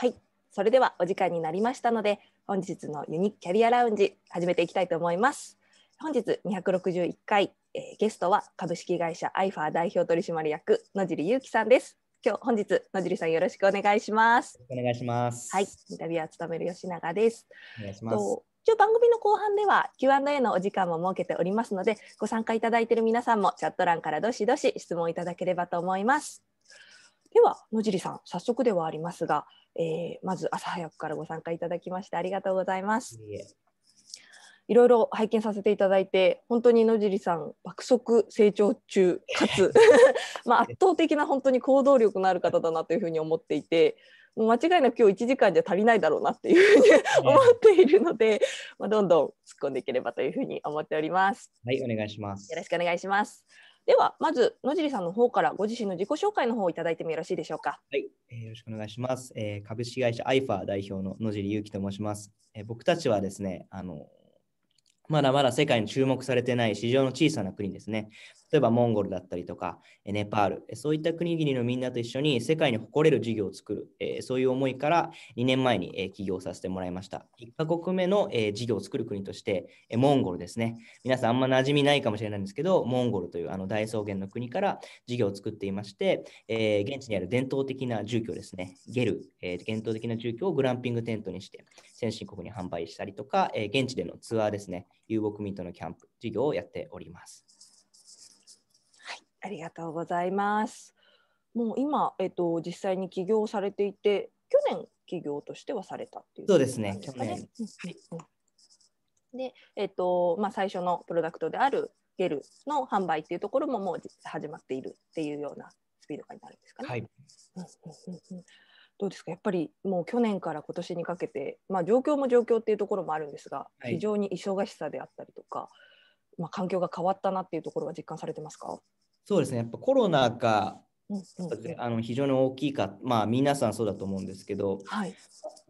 はいそれではお時間になりましたので本日のユニキャリアラウンジ始めていきたいと思います本日261回、えー、ゲストは株式会社アイファー代表取締役野尻裕樹さんです今日本日野尻さんよろしくお願いしますお願いしますはいインタビュアーを務める吉永ですお願いします一応番組の後半では Q&A のお時間も設けておりますのでご参加いただいている皆さんもチャット欄からどしどし質問いただければと思います。では野尻さん早速ではありますが、えー、まず朝早くからご参加いただきましてありがとうございます。いろいろ拝見させていただいて本当に野尻さん爆速成長中かつ まあ圧倒的な本当に行動力のある方だなというふうに思っていてもう間違いなく今日1時間じゃ足りないだろうなっていうふうに 思っているので、まあ、どんどん突っ込んでいければというふうに思っております。はいお願いしますよろしくお願いします。ではまず野尻さんの方からご自身の自己紹介の方をいただいてもよろしいでしょうか。はい、えー、よろしくお願いします。えー、株式会社アイファー代表の野尻裕樹と申します。えー、僕たちはですね、あのまだまだ世界に注目されてない市場の小さな国ですね。例えばモンゴルだったりとか、ネパール、そういった国々のみんなと一緒に世界に誇れる事業を作る、えそういう思いから2年前に起業させてもらいました。1カ国目の、え事業を作る国として、えモンゴルですね。皆さんあんま馴染みないかもしれないんですけど、モンゴルというあの大草原の国から事業を作っていまして、え現地にある伝統的な住居ですね、ゲル、え伝統的な住居をグランピングテントにして、先進国に販売したりとか、え現地でのツアーですね、遊牧民とのキャンプ事業をやっております。ありがとうございます。もう今、えっと、実際に起業されていて、去年起業としてはされたっていう、ね、そうですね。去年。で、えっと、まあ、最初のプロダクトであるゲルの販売っていうところももう始まっているっていうようなスピード感になるんですかね。はい。どうですかやっぱりもう去年から今年にかけて、まあ、状況も状況っていうところもあるんですが、非常に忙しさであったりとか、まあ、環境が変わったなっていうところは実感されてますかそうですね、やっぱコロナが、あの非常に大きいか、まあ、皆さんそうだと思うんですけど、はい、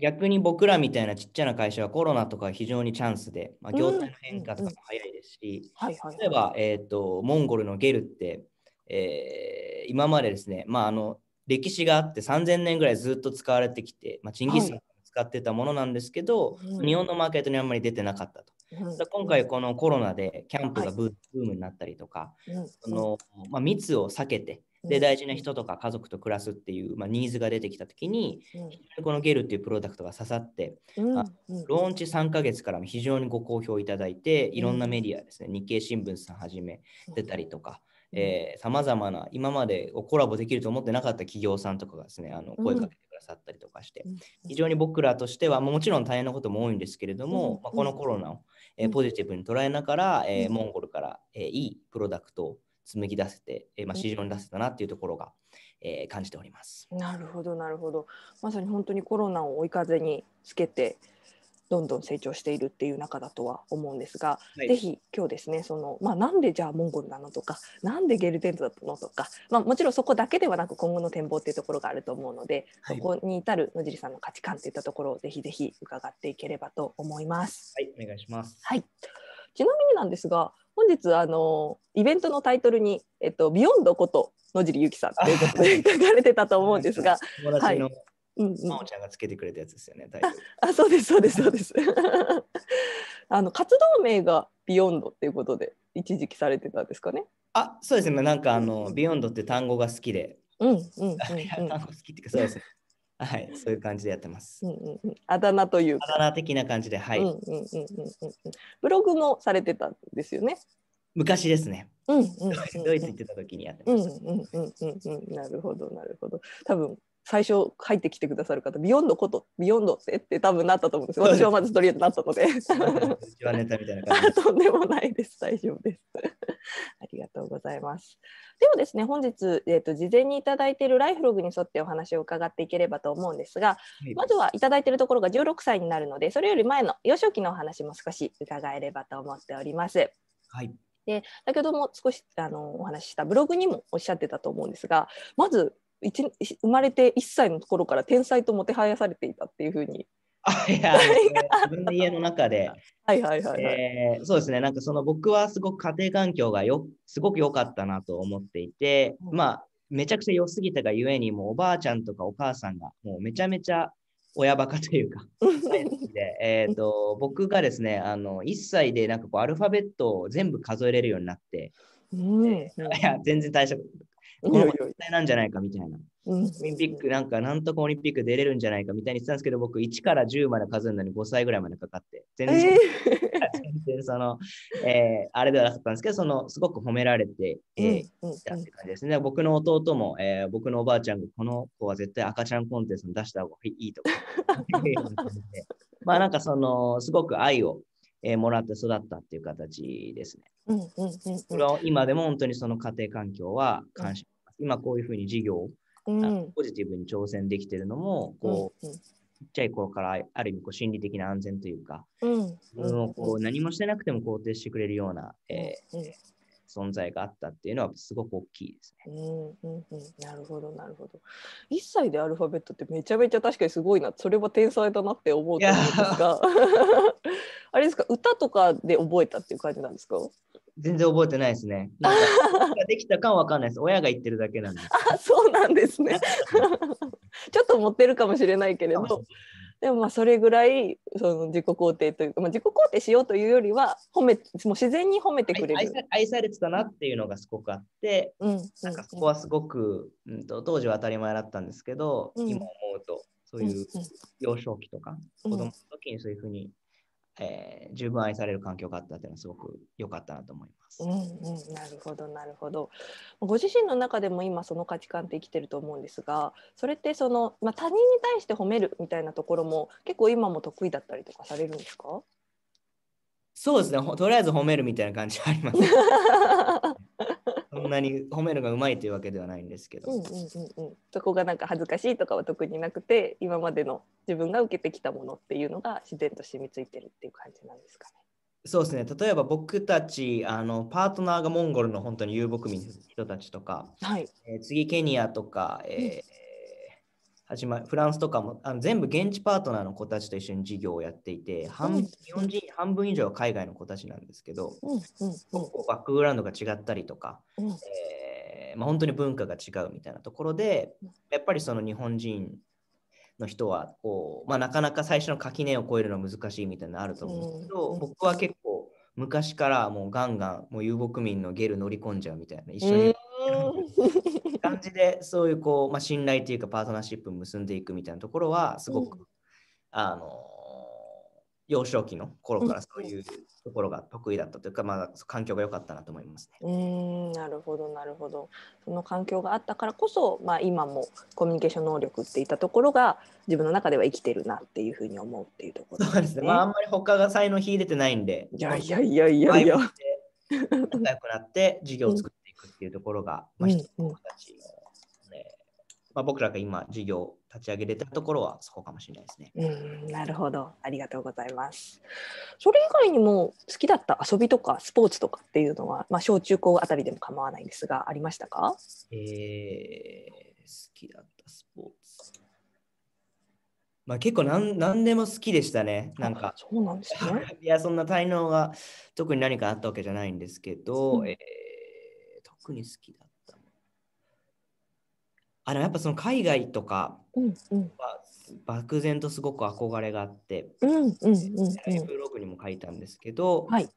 逆に僕らみたいなちっちゃな会社はコロナとか非常にチャンスで、まあ、業態の変化とかも早いですし、例えば、えーと、モンゴルのゲルって、えー、今までですね、まあ、あの歴史があって3000年ぐらいずっと使われてきて、まあ、チンギス使ってたものなんですけど、はい日本のマーケットにあんまり出てなかったと。今回このコロナでキャンプがブームになったりとか、そのまあ、密を避けてで大事な人とか家族と暮らすっていう、まあ、ニーズが出てきた時に、このゲルっていうプロダクトが刺さって、あローンチ3ヶ月からも非常にご好評いただいていろんなメディアですね日経新聞さんはじめ出たりとか。さまざまな今までコラボできると思ってなかった企業さんとかがですねあの声かけてくださったりとかして、非常に僕らとしてはもちろん大変なことも多いんですけれども、まあ、このコロナをえポジティブに捉えながら、えモンゴルから、えいいプロダクトを紡ぎ出せて、えまあ、市場に出せたなっていうところが、え感じております。なるほどなるほどまさに本当にコロナを追い風につけてどんどん成長しているっていう中だとは思うんですが、はい、ぜひ今日ですねその、まあ、なんでじゃあモンゴルなのとかなんでゲルテントだったのとか、まあ、もちろんそこだけではなく今後の展望っていうところがあると思うので、はい、そこに至る野尻さんの価値観といったところをぜひぜひ伺っていければと思います。はい、お願いします、はい、ちなみになんですが本日あのイベントのタイトルに「えっと、ビヨンドこと野尻ゆきさん」ということで 書かれてたと思うんですが。はいうんおちゃんがつけてくれたやつですよね。あ、そうです、そうです、そうです。あの活動名がビヨンドっていうことで、一時期されてたんですかね。あ、そうですね。なんかあの、ビヨンドって単語が好きで。うん、うん、うん、単語好きっていうか、そうですね。はい、そういう感じでやってます。うんうんうん、あだ名というか。あだ名的な感じで、はい。うん、ブログもされてたんですよね。昔ですね。うんうんドイツ行ってた時にやってました。うううん、ん、ん、なるほど、なるほど。多分最初入ってきてくださる方「ビヨンドことビヨンドって」って多分なったと思うんですよ私はまずとりあえずなったので とんでもないです大丈夫です ありがとうございますではですね本日、えーと、事前に頂いているライフログに沿ってお話を伺っていければと思うんですが、はい、まずは頂いているところが16歳になるのでそれより前の幼少期のお話も少し伺えればと思っております。はいで先ほども少しあのお話したブログにもおっしゃってたと思うんですがまず生まれて1歳の頃から天才ともてはやされていたっていうふうにいや 自分の家の中で。はいはいはい、はいえー、そうですね、なんかその僕はすごく家庭環境がよすごく良かったなと思っていて、うん、まあ、めちゃくちゃ良すぎたがゆえに、もうおばあちゃんとかお母さんが、もうめちゃめちゃ親バカというか、で えーと、僕がですね、あの1歳でなんかこうアルファベットを全部数えれるようになって、うん、いや全然大したこの絶対なんじゃないかみたいな。オリンピックなんか、なんとかオリンピック出れるんじゃないかみたいに言ってたんですけど、僕、1から10まで数えるのに5歳ぐらいまでかかって、全然、えー、全然その、えー、あれではなかったんですけど、そのすごく褒められて、えー、たって感じですね。僕の弟も、えー、僕のおばあちゃんが、この子は絶対赤ちゃんコンテンツに出した方がいいとか。まあなんかその、すごく愛をえー、もらって育ったっていう形ですね。うんうんうんうん、これは今でも本当にその家庭環境は感謝、うん、今こういうふうに事業を、うん、ポジティブに挑戦できてるのもこう、うんうん、ちっちゃい頃からある意味こう心理的な安全というか、うんうんうん、こう何もしてなくても肯定してくれるような、えー、うんうん存在があったっていうのはすごく大きいですね。うんうんうん、なるほどなるほど。1歳でアルファベットってめちゃめちゃ確かにすごいなそれは天才だなって思うと思うんですが あれですか歌とかで覚えたっていう感じなんですか全然覚えてないですね。なんかできたかわかんないです。親が言ってるだけなんです。あ、そうなんですね。ちょっと持ってるかもしれないけれど、でもまあそれぐらいその自己肯定というか、まあ、自己肯定しようというよりは褒めもう自然に褒めてくれる愛されてたなっていうのがすごくあって、うん、なんかそこはすごく、うん、と当時は当たり前だったんですけど、うん、今思うとそういう幼少期とか、子供の時にそういうふうにえー、十分愛される環境があったっていうのはすごく良かったなと思います。うんうん、なるほどなるほど。ご自身の中でも今その価値観って生きてると思うんですがそれってその、まあ、他人に対して褒めるみたいなところも結構今も得意だったりとかされるんですかそうですねとりあえず褒めるみたいな感じはあります、んなに褒めるがうまいというわけではないんですけど、うんうんうんうん、そこがなんか恥ずかしいとかは特になくて今までの自分が受けてきたものっていうのが自然と染みついてるっていう感じなんですかね。そうですね例えば僕たちあのパートナーがモンゴルの本当に遊牧民の人たちとか、はいえー、次ケニアとか、えー、始まフランスとかもあの全部現地パートナーの子たちと一緒に事業をやっていて、半日本人半分以上は海外の子たちなんですけど、バックグラウンドが違ったりとか、えー、まあ、本当に文化が違うみたいなところで、やっぱりその日本人の人はこう、まあ、なかなか最初の垣根を越えるのは難しいみたいなのあると思うんですけど、僕は結構昔からもうガンガンもう遊牧民のゲル乗り込んじゃうみたいな一緒に、感じでそういうこう、まあ、信頼というかパートナーシップ結んでいくみたいなところはすごく、うん、あの幼少期の頃からそういうところが得意だったというか、まあ、環境が良かったなと思いますね。うんなるほどなるほどその環境があったからこそ、まあ、今もコミュニケーション能力っていったところが自分の中では生きてるなっていうふうに思うっていうところですね。そうですねまあ、あんまり他が才能秀でてないんでいやいやいやいやいや。仲良くなって授業を作くっていうところが、まあ、一つの形ね、まあ、僕らが今事業立ち上げれたところはそこかもしれないですね。うんなるほどありがとうございます。それ以外にも好きだった遊びとかスポーツとかっていうのは、まあ、小中高あたりでも構わないんですがありましたか、えー、好きだったスポーツ。まあ、結構何何でも好きでしたね。なんかそうなんですね。いやそんな才能が特に何かあったわけじゃないんですけど、うん、え特に好きだったあのやっぱその海外とかは漠然とすごく憧れがあって、ブログにも書いたんですけど、はい、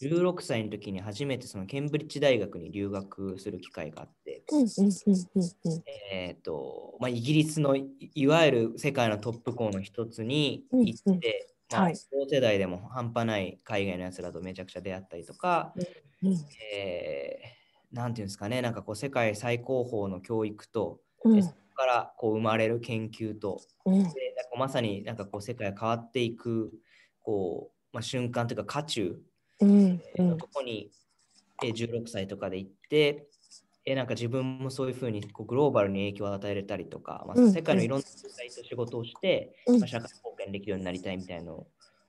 16歳の時に初めてそのケンブリッジ大学に留学する機会があって、えとまイギリスのいわゆる世界のトップ校の一つに行って、同世代でも半端ない海外のやつらとめちゃくちゃ出会ったりとか、うんうん、えーなんていうんですかね、なんかこう世界最高峰の教育と、うん、そこからこう生まれる研究と、うん、でまさになんかこう世界が変わっていくこう、まあ、瞬間というか渦中、うんうん、のとこに16歳とかで行って、えなんか自分もそういうふうにこうグローバルに影響を与えれたりとか、まあ、世界のいろんな人材と仕事をして、まあ、社会貢献できるようになりたいみたいなのを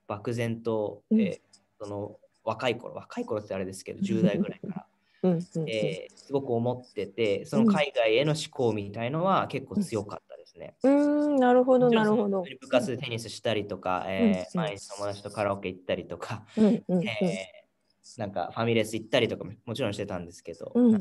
漠然と、えその若い頃若い頃ってあれですけど10代ぐらいからえー、すごく思っててその海外への思考みたいのは結構強かったですね。うん、なるほどなるほど。部活でテニスしたりとか、えー毎日友達とカラオケ行ったりとか、えーなんかファミレス行ったりとかももちろんしてたんですけど、うんうんうん、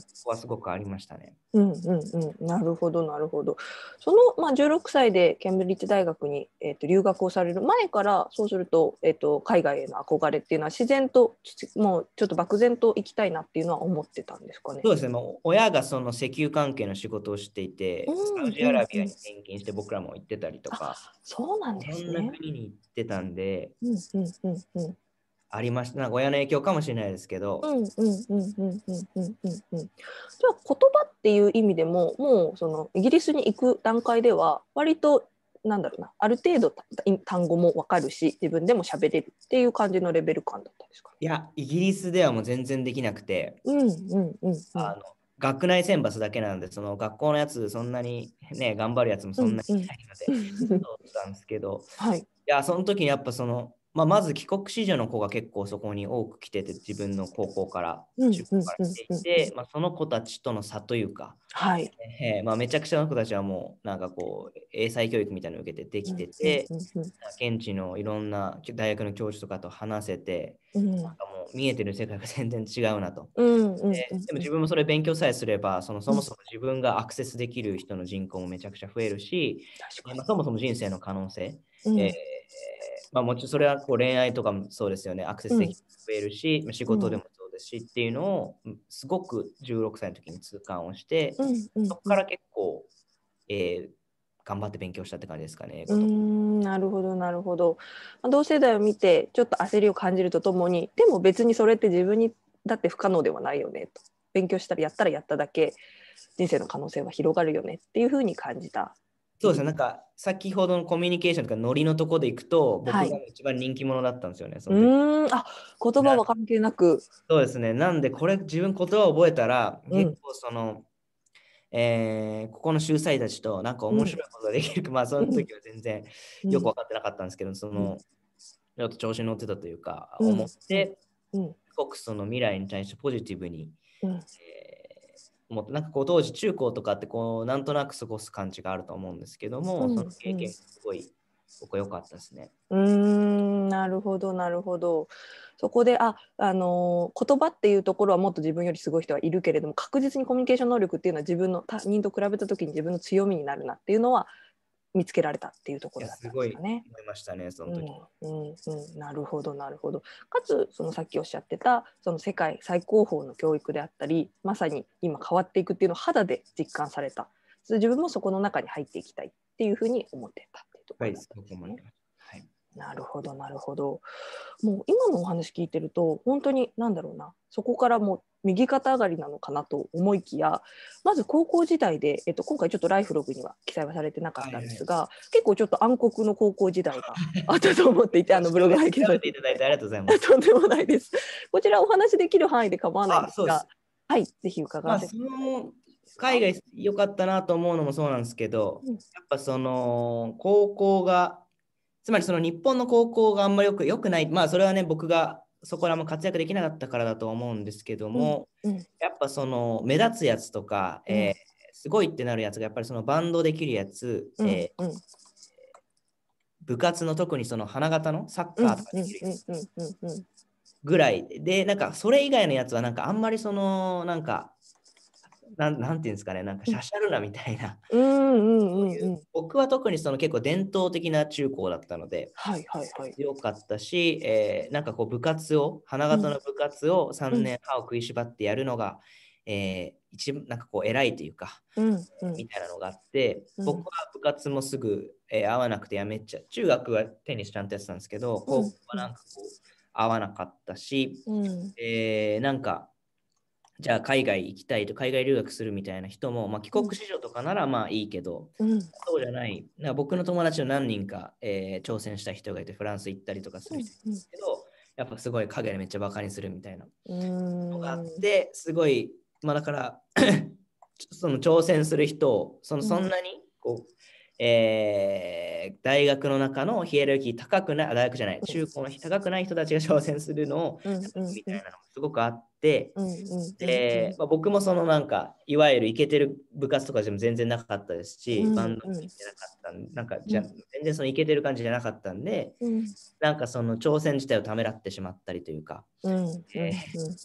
そこはすごくありましたね。うんうんうん、なるほどなるほど。その、まあ、16歳でケンブリッジ大学に、えーと、留学をされる前からそうすると,、えーと、海外への憧れっていうのは自然ともうちょっと漠然と行きたいなっていうのは思ってたんですかね。そうですね、もう親がその石油関係の仕事をしていて、サウジアラビアに転勤して僕らも行ってたりとか、そうなんですね。いろんな国に行ってたんで。うんうんうんうんありましたな親の影響かもしれないですけど。うんうんうんうんうんうんうんじゃあ言葉っていう意味でももうそのイギリスに行く段階では割となんだろうなある程度単語もわかるし自分でも喋れるっていう感じのレベル感だったんですか、いやイギリスではもう全然できなくて。うんうんうん、あの学内選抜だけなんで、その学校のやつ、そんなにね、頑張るやつもそんなにいないので、うんうん、そうなんですけど、はい、いや、その時にやっぱその、まあ、まず帰国子女の子が結構そこに多く来てて自分の高校から中高から来ていて、まあ、その子たちとの差というか、はいえーまあ、めちゃくちゃの子たちはもうなんかこう英才教育みたいなのを受けてできてて、現地のいろんな大学の教授とかと話せて、なんかもう見えてる世界が全然違うなと、うんでも自分もそれ勉強さえすればそのそもそも自分がアクセスできる人の人口もめちゃくちゃ増えるし、まあ、そもそも人生の可能性、えーまあ、もちろんそれはこう恋愛とかもそうですよね、アクセスでき増えるし、うん、仕事でもそうですしっていうのを、すごく16歳の時に痛感をして、うん、そこから結構、えー、頑張って勉強したって感じですかね。うんなるほどなるほど。同世代を見てちょっと焦りを感じるとともにでも別にそれって自分にだって不可能ではないよねと勉強したらやったらやっただけ人生の可能性は広がるよねっていうふうに感じたそうですね、なんか先ほどのコミュニケーションとかノリのとこでいくと、僕が一番人気者だったんですよね。はい、そのうんあ言葉は関係なく。そうですね、なんでこれ自分言葉を覚えたら、結構その、えー、ここの秀才たちとなんか面白いことができる、うん、まあその時は全然よく分かってなかったんですけど、その、ちょっと調子に乗ってたというか、思って、すごくその未来に対してポジティブに、うん、えー思ってなんかこう当時中高とかってこうなんとなく過ごす感じがあると思うんですけどもその経験すごい僕良かったですね。うんなるほどなるほど。そこでああの言葉っていうところはもっと自分よりすごい人はいるけれども確実にコミュニケーション能力っていうのは自分の他人と比べた時に自分の強みになるなっていうのは見つけられたっていうところだったんですかね。思いましたねその時、うんうんうん、なるほどなるほど。かつそのさっきおっしゃってたその世界最高峰の教育であったりまさに今変わっていくっていうのを肌で実感された自分もそこの中に入っていきたいっていうふうに思ってたっていうところですね。はいなるほどなるほどもう今のお話聞いてると本当に何だろうなそこからもう右肩上がりなのかなと思いきやまず高校時代で、えっと、今回ちょっとライフログには記載はされてなかったんですが、はいはい、結構ちょっと暗黒の高校時代が あったと思っていてあのブログ拝見させていただいてありがとうございます とんでもないですこちらお話できる範囲で構わないんですがはいぜひ伺って海外良かったなと思うのもそうなんですけど、やっぱその高校がつまりその日本の高校があんまりよくよくない、まあそれはね、僕がそこらも活躍できなかったからだと思うんですけども、うんうん、やっぱその目立つやつとか、えー、すごいってなるやつがやっぱりそのバンドできるやつ、うん、えー、部活の特にその花形のサッカーとかできるやつぐらいでなんかそれ以外のやつはなんかあんまりそのなんかなんなんていうんですかねなんかしゃしゃるなみたいな僕は特にその結構伝統的な中高だったので、はいはいはい、強かったし、えー、なんかこう部活を花形の部活を3年歯を食いしばってやるのが、うん、えー、一なんかこう偉いというか、うんうん、みたいなのがあって僕は部活もすぐ、えー、合わなくてやめちゃ中学はテニスちゃんとやってたんですけど高校はなんかこう合わなかったし、うん、えー、なんかじゃあ海外行きたいと海外留学するみたいな人も、まあ、帰国子女とかならまあいいけど、うん、そうじゃないな僕の友達の何人か、えー、挑戦した人がいてフランス行ったりとかするんですけど、うん、やっぱすごい影でめっちゃバカにするみたいなのがあってすごいまあだから その挑戦する人をそのそんなにこう、えー、大学の中のヒエラルキー高くない大学じゃない中高の高くない人たちが挑戦するのをみたいなのがすごくあって。、うんうん、で、まあ、僕もそのなんかいわゆるイケてる部活とかでも全然なかったですし、うんうん、バンドもしてなかったんなんかじゃ、うん、全然そのイケてる感じじゃなかったんで、うん、なんかその挑戦自体をためらってしまったりというか、うんうん、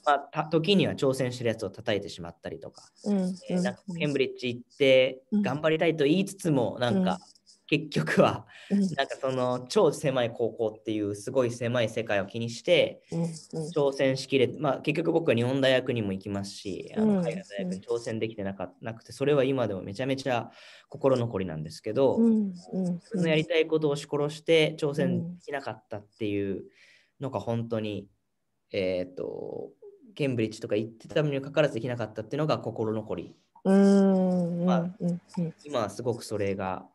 まあ、た時には挑戦してるやつを叩いてしまったりとか,、えー、なんかケンブリッジ行って頑張りたいと言いつつもなんか、結局は、なんかその超狭い高校っていうすごい狭い世界を気にして、挑戦しきれまあ結局僕は日本大学にも行きますし、あの海外大学に挑戦できてなかなくて、それは今でもめちゃめちゃ心残りなんですけど、自分のやりたいことを押し殺して挑戦できなかったっていうのが本当に、えっ、ー、と、ケンブリッジとか行ってたのにかかわらずできなかったっていうのが心残り。うんまあ、今はすごくそれが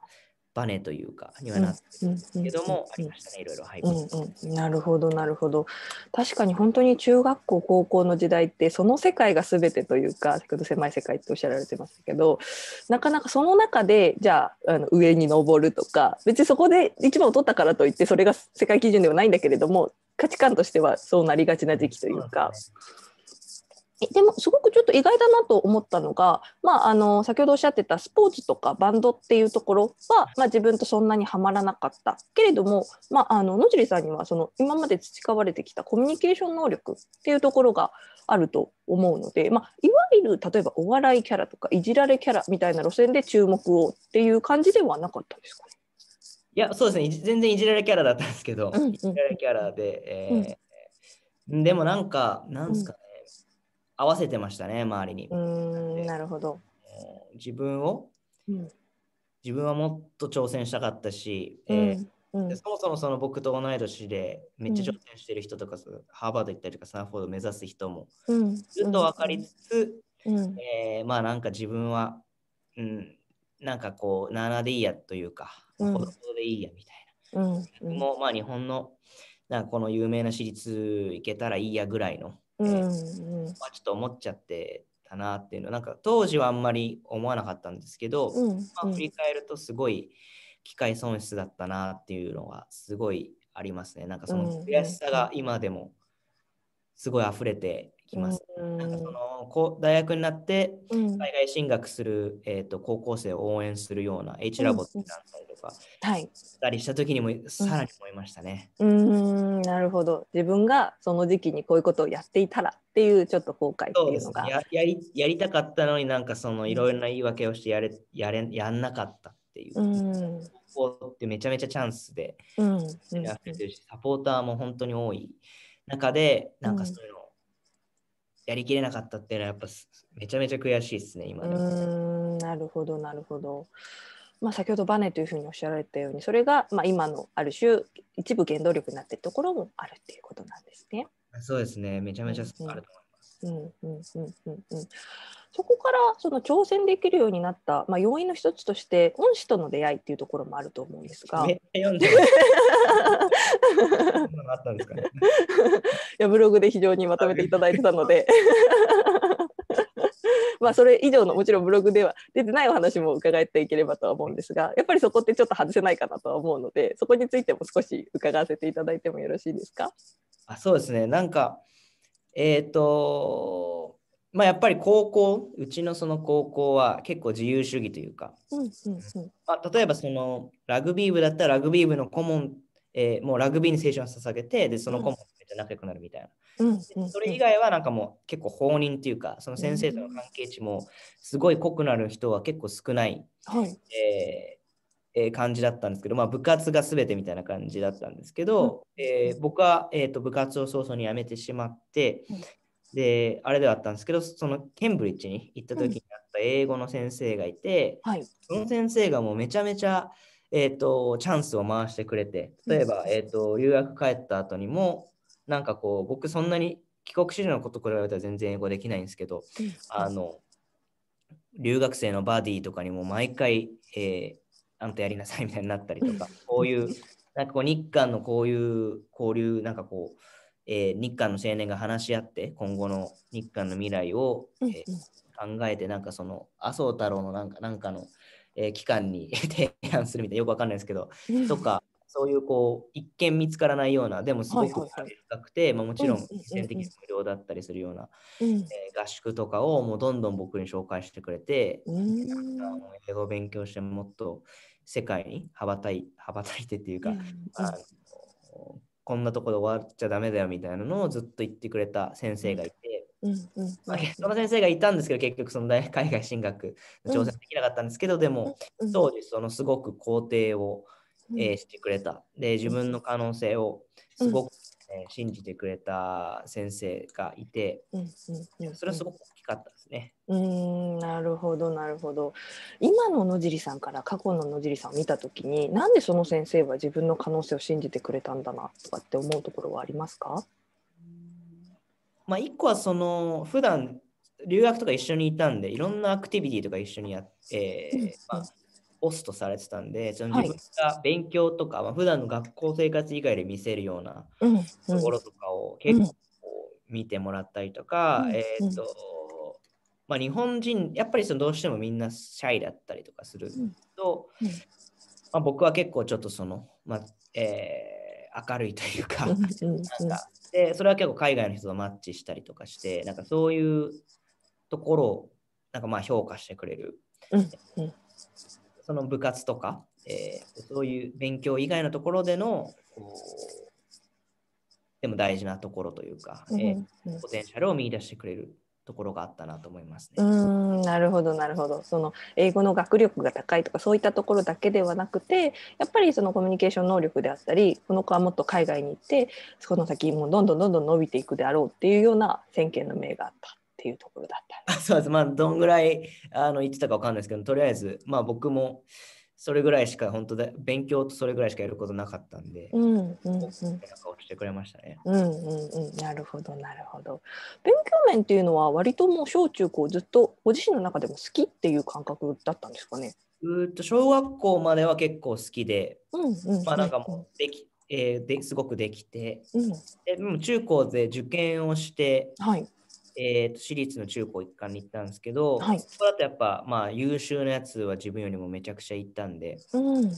バネというかにはなってるけども、ありましたねいろいろ配分、うんうん、なるほどなるほど確かに本当に中学校高校の時代ってその世界が全てというか先ほど狭い世界っておっしゃられてましたけどなかなかその中でじゃああの上に登るとか別にそこで一番を取ったからといってそれが世界基準ではないんだけれども価値観としてはそうなりがちな時期というか。うでもすごくちょっと意外だなと思ったのが、まあ、あの先ほどおっしゃってたスポーツとかバンドっていうところは、まあ、自分とそんなにはまらなかったけれども、まあ、あの野尻さんにはその今まで培われてきたコミュニケーション能力っていうところがあると思うので、まあ、いわゆる例えばお笑いキャラとかいじられキャラみたいな路線で注目をっていう感じではなかったですかね。いやそうですね全然いじられキャラだったんですけど、うんうん、いじられキャラで、えーうん、でもなんかなんですか、合わせてましたね、周りに。うんなるほど。自分を、うん、自分はもっと挑戦したかったし、うん、えーうん、そもそもその僕と同い年でめっちゃ挑戦してる人とか、うん、ハーバード行ったりとかサーフォード目指す人もずっと分かりつつ、うん、えー、まあなんか自分は、うん、なんかこう7でいいやというか、うん、ほどほどでいいやみたいな、うんもうまあ日本のなんかこの有名な私立行けたらいいやぐらいのうん、うんまあ、ちょっと思っちゃってたなっていうのなんか当時はあんまり思わなかったんですけど、うんうん、まあ、振り返るとすごい機械損失だったなっていうのはすごいありますねなんかその悔しさが今でもすごい溢れてきます。うん、大学になって海外進学する、うん、えと、高校生を応援するような H ラボって団体とか、はい、したりした時にもさらに思いましたね。うん、ん、なるほど自分がその時期にこういうことをやっていたらっていうちょっと後悔っていうのが。ね、ややりやりたかったのになんかそのいろいろな言い訳をしてやれやれやんなかったっていう。う高校ってめちゃめちゃチャンスで、るし、サポーターも本当に多い中で、なんかそういうのやりきれなかったっていうのはやっぱめちゃめちゃ悔しいですね今でも。なるほどなるほど。まあ、先ほどバネというふうにおっしゃられたようにそれがまあ今のある種一部原動力になっているところもあるっていうことなんですね。そうですねめちゃめちゃあると思います。そこからその挑戦できるようになった、まあ、要因の一つとして恩師との出会いっていうところもあると思うんですが。めっちゃ読んであったんですかね。いやブログで非常にまとめていただいてたので。まあそれ以上のもちろんブログでは出てないお話も伺っていければとは思うんですがやっぱりそこってちょっと外せないかなとは思うのでそこについても少し伺わせていただいてもよろしいですかあそうですねなんかえっ、ー、とまあやっぱり高校うちのその高校は結構自由主義というか、あ、例えばそのラグビー部だったらラグビー部の顧問えー、もうラグビーに青春を捧げて、で、その子も仲良くなるみたいな。うん、それ以外はなんかもう結構放任っていうか、その先生との関係値もすごい濃くなる人は結構少ない、はい、えー、えー、感じだったんですけど、まあ、部活が全てみたいな感じだったんですけど、うん、えー、僕は、えーと、部活を早々に辞めてしまって、うん、であれではあったんですけどそのケンブリッジに行った時にあった英語の先生がいて、はい、その先生がもうめちゃめちゃえーと、チャンスを回してくれて例えば、えーと、と留学帰った後にもなんかこう僕そんなに帰国子女のこと比べたら全然英語できないんですけどあの留学生のバディとかにも毎回、えー、あんたやりなさいみたいになったりとかこういうなんかこう日韓のこういう交流なんかこう、えー、日韓の青年が話し合って今後の日韓の未来を、えー、考えてなんかその麻生太郎のなんかなんかのえー、機関に 提案するみたいなよくわかんないですけど、とかそういうこう一見見つからないようなでもすごく深くて、まあ、もちろん実践的に無料だったりするような、うん、えー、合宿とかをもうどんどん僕に紹介してくれて、うん、あの英語を勉強してもっと世界に羽ばたい 羽ばたいてっていうか、うん、あのこんなとこで終わっちゃダメだよみたいなのをずっと言ってくれた先生がいて、まあ、その先生がいたんですけど、結局その海外進学の挑戦できなかったんですけど、でも、当時、そのすごく肯定を、えー、してくれた。で、自分の可能性をすごく、ね、信じてくれた先生がいて、それはすごく大きかったですね。うんなるほどなるほど今の野尻さんから過去の野尻さんを見た時になんでその先生は自分の可能性を信じてくれたんだなとかって思うところはありますかまあ、個はその、普段留学とか一緒にいたんで、いろんなアクティビティとか一緒にやって、えー、まあ、オスとされてたんで、その自分が勉強とか、はい、まあ、普段の学校生活以外で見せるようなところとかを結構見てもらったりとか、うん、えっ、ー、と、まあ、日本人、やっぱりそのどうしてもみんなシャイだったりとかすると、うんうん、まあ、僕は結構ちょっとその、まあえー、明るいというか、なんかで、それは結構海外の人とマッチしたりとかして、なんかそういうところをなんかまあ評価してくれる。その部活とか、えー、そういう勉強以外のところでの、でも大事なところというか、えー、ポテンシャルを見出してくれるところがあったなと思いますね。うんなるほどなるほどその英語の学力が高いとかそういったところだけではなくてやっぱりそのコミュニケーション能力であったりこの子はもっと海外に行ってそこの先もどんどんどんどん伸びていくであろうっていうような先見の明があったっていうところだった、ね、そうですまあどんぐらいあの言ってたかわかんないですけどとりあえずまあ僕も。それぐらいしか本当で勉強とそれぐらいしかやることなかったんで、うんうんうん、してくれましたね。うんうんうん、なるほどなるほど。勉強面っていうのは割ともう小中高ずっとご自身の中でも好きっていう感覚だったんですかね。うっと小学校までは結構好きで、うんうん、まあなんかもうでき、えー、ですごくできて、うん、でも中高で受験をして、はい、えーと、私立の中高一貫に行ったんですけど、はい、そこだとやっぱ、まあ、優秀なやつは自分よりもめちゃくちゃ行ったんで、うんうんうん、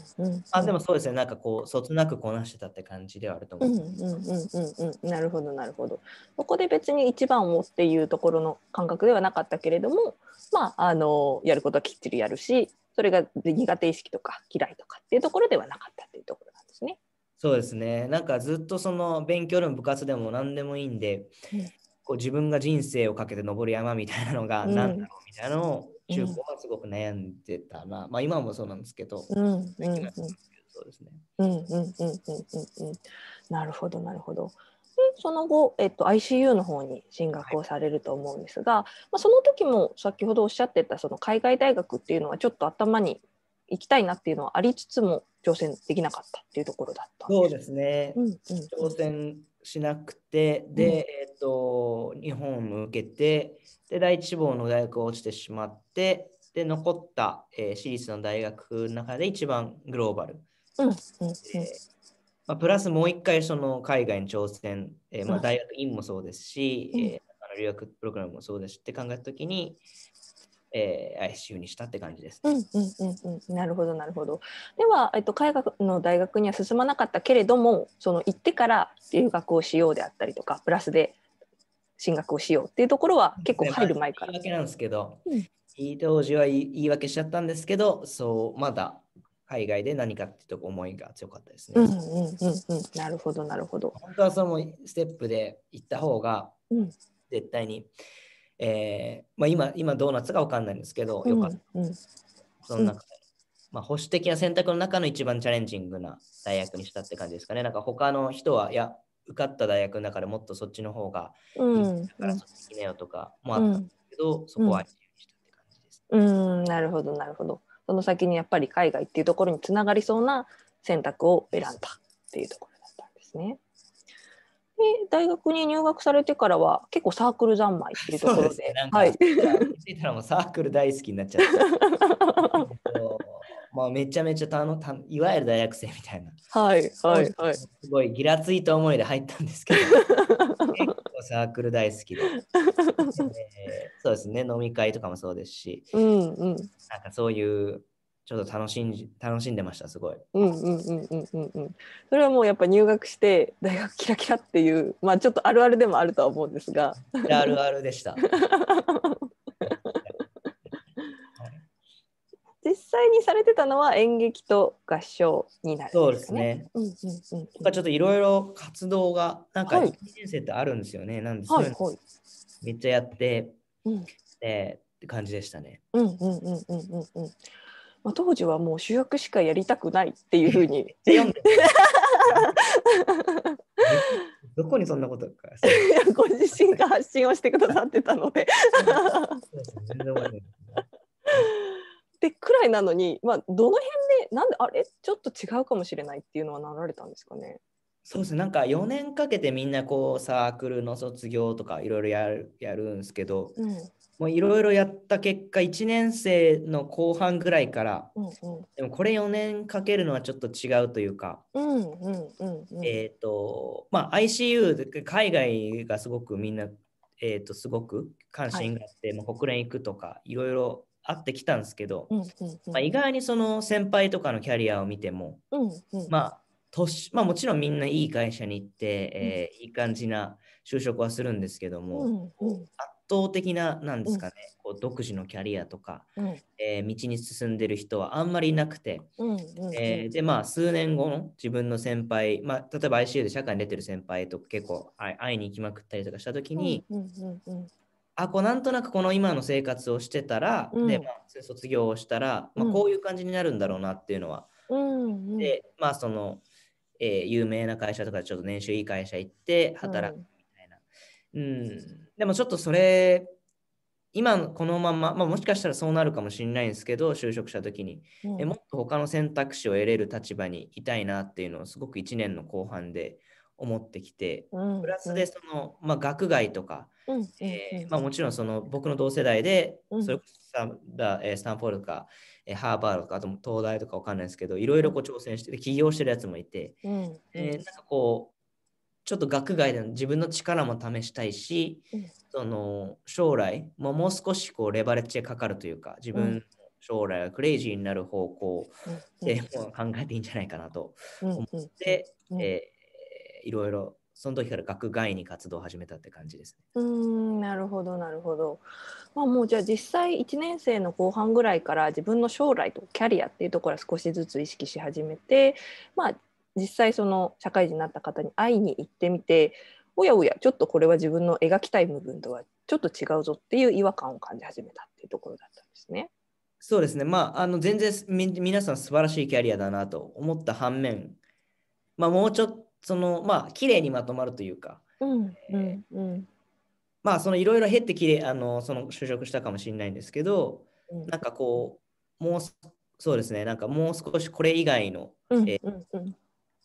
あでもそうですねなんかこうそつなくこなしてたって感じではあると思ううんうんうんうん、なるほどなるほどそこで別に一番をっていうところの感覚ではなかったけれどもまああのやることはきっちりやるしそれが苦手意識とか嫌いとかっていうところではなかったっていうところなんですね。そうですね。なんかずっとその勉強でも部活でも何でもいいんで、こう自分が人生をかけて登る山みたいなのが何だろうみたいなのを中高はすごく悩んでたな、うん、まあ今もそうなんですけど、うんうんうん、そうんうんうんうんうんなるほどなるほど。その後、えっと、ICU の方に進学をされると思うんですが、はい、まあ、その時も先ほどおっしゃってたその海外大学っていうのはちょっと頭に行きたいなっていうのはありつつも挑戦できなかったっていうところだったそうですね、うんうん、挑戦しなくて、で、えっ、ー、と、日本を向けて、で、第一志望の大学落ちてしまって、で、残った、えー、私立の大学の中で一番グローバル。うんえまあ、プラスもう一回その海外に挑戦、えーまあ、大学院もそうですし、うん、えー、留学プログラムもそうですって考えたときに、えー、ICU にしたって感じです。うんうんうんうん、なるほどなるほど。では、えっと、海外の大学には進まなかったけれどもその行ってから留学をしようであったりとかプラスで進学をしようっていうところは結構入る前から。言い訳なんですけど、うん、当時は言い訳しちゃったんですけどそうまだ海外で何かっていうとこ思いが強かったですね。うんうんうんうん、なるほどなるほど。本当はそのステップで行った方が絶対に、うんえーまあ今、今ドーナツが分かんないんですけど、よかった。うんうん、その中で、まあ、保守的な選択の中の一番チャレンジングな大学にしたって感じですかね。なんか他の人は、いや、受かった大学の中でもっとそっちの方がいいからそっち行きなよとかもあったんですけど、うん、そこはうん、なるほど、なるほど。その先にやっぱり海外っていうところにつながりそうな選択を選んだっていうところだったんですね。大学に入学されてからは結構サークル三昧っていうところで。ではい。気いたらもうサークル大好きになっちゃって。も うめちゃめちゃたのたいわゆる大学生みたいな。はいはいはい。すごいギラついた思いで入ったんですけど、結構サークル大好きで、え ー、そうですね、飲み会とかもそうですし、うんうん、なんかそういうちょっと楽しんじ楽しんでましたすごい。うんうんうんうんうんうん。それはもうやっぱ入学して大学キラキラっていうまあちょっとあるあるでもあるとは思うんですが。あるあるでした。実際にされてたのは演劇と合唱になる、ね、そうですね。うんうんうん、なんかちょっといろいろ活動がなんか1年生ってあるんですよね。はい、なんです、はい、めっちゃやって、うん、えー、って感じでしたね。うんうんうんうんうんうん。まあ、当時はもう主役しかやりたくないっていうふうに どこにそんなことか。ご自身が発信をしてくださってたのででくらいなのに、まあ、どの辺でなんであれちょっと違うかもしれないっていうのはなられたんですかね。そうですね、なんか4年かけてみんなこうサークルの卒業とかいろいろやるやるんですけど、うん、もういろいろやった結果1年生の後半ぐらいから、うんうん、でもこれ4年かけるのはちょっと違うというか、えっ、ー、とまあ ICU 海外がすごくみんな、えー、とすごく関心があって、はい、もう国連行くとかいろいろあってきたんですけど、まあ、意外にその先輩とかのキャリアを見ても、うんうん、まあ年、まあ、もちろんみんないい会社に行って、えー、いい感じな就職はするんですけども、うんうん、圧倒的ななんですかね、うん、こう独自のキャリアとか、うん、えー、道に進んでる人はあんまりいなくて、うんうん、えー、でまあ数年後の自分の先輩、まあ、例えば ICU で社会に出てる先輩と結構会いに行きまくったりとかした時に、うんうんうんあこうなんとなくこの今の生活をしてたら、うん、でまあ、卒業をしたら、まあ、こういう感じになるんだろうなっていうのは、うんうん、でまあそのえー、有名な会社とかちょっと年収いい会社行って働くみたいな、うん、でもちょっとそれ今このまま、まあ、もしかしたらそうなるかもしれないんですけど就職した時に、うん、えもっと他の選択肢を得れる立場にいたいなっていうのをすごく1年の後半で思ってきて、うん、プラスでその、まあ、学外とか、えまもちろんその僕の同世代で、それこそスタンフォードか、えハーバードとか、あと東大とかわかんないですけど、いろいろこう挑戦してて、起業してるやつもいて、うん、えー、なんかこう、ちょっと学外での自分の力も試したいし、うん、その将来ももう少しこうレバレッジがかかるというか、自分、将来はクレイジーになる方向で考えていいんじゃないかなと思って、うんうん、えー、いろいろその時から学外に活動を始めたって感じですね。うんなるほどなるほど。まあもうじゃあ実際1年生の後半ぐらいから自分の将来とキャリアっていうところは少しずつ意識し始めてまあ実際その社会人になった方に会いに行ってみておやおやちょっとこれは自分の描きたい部分とはちょっと違うぞっていう違和感を感じ始めたっていうところだったんですね。そうですね、まあ、あの全然皆さん素晴らしいキャリアだなと思った反面、まあ、もうちょっそのまあ綺麗にまとまるというか、うんうんうん、まあそのいろいろ減ってきれあのその就職したかもしれないんですけど、うん、なんかこうもうそうですねなんかもう少しこれ以外の、うんえーうん、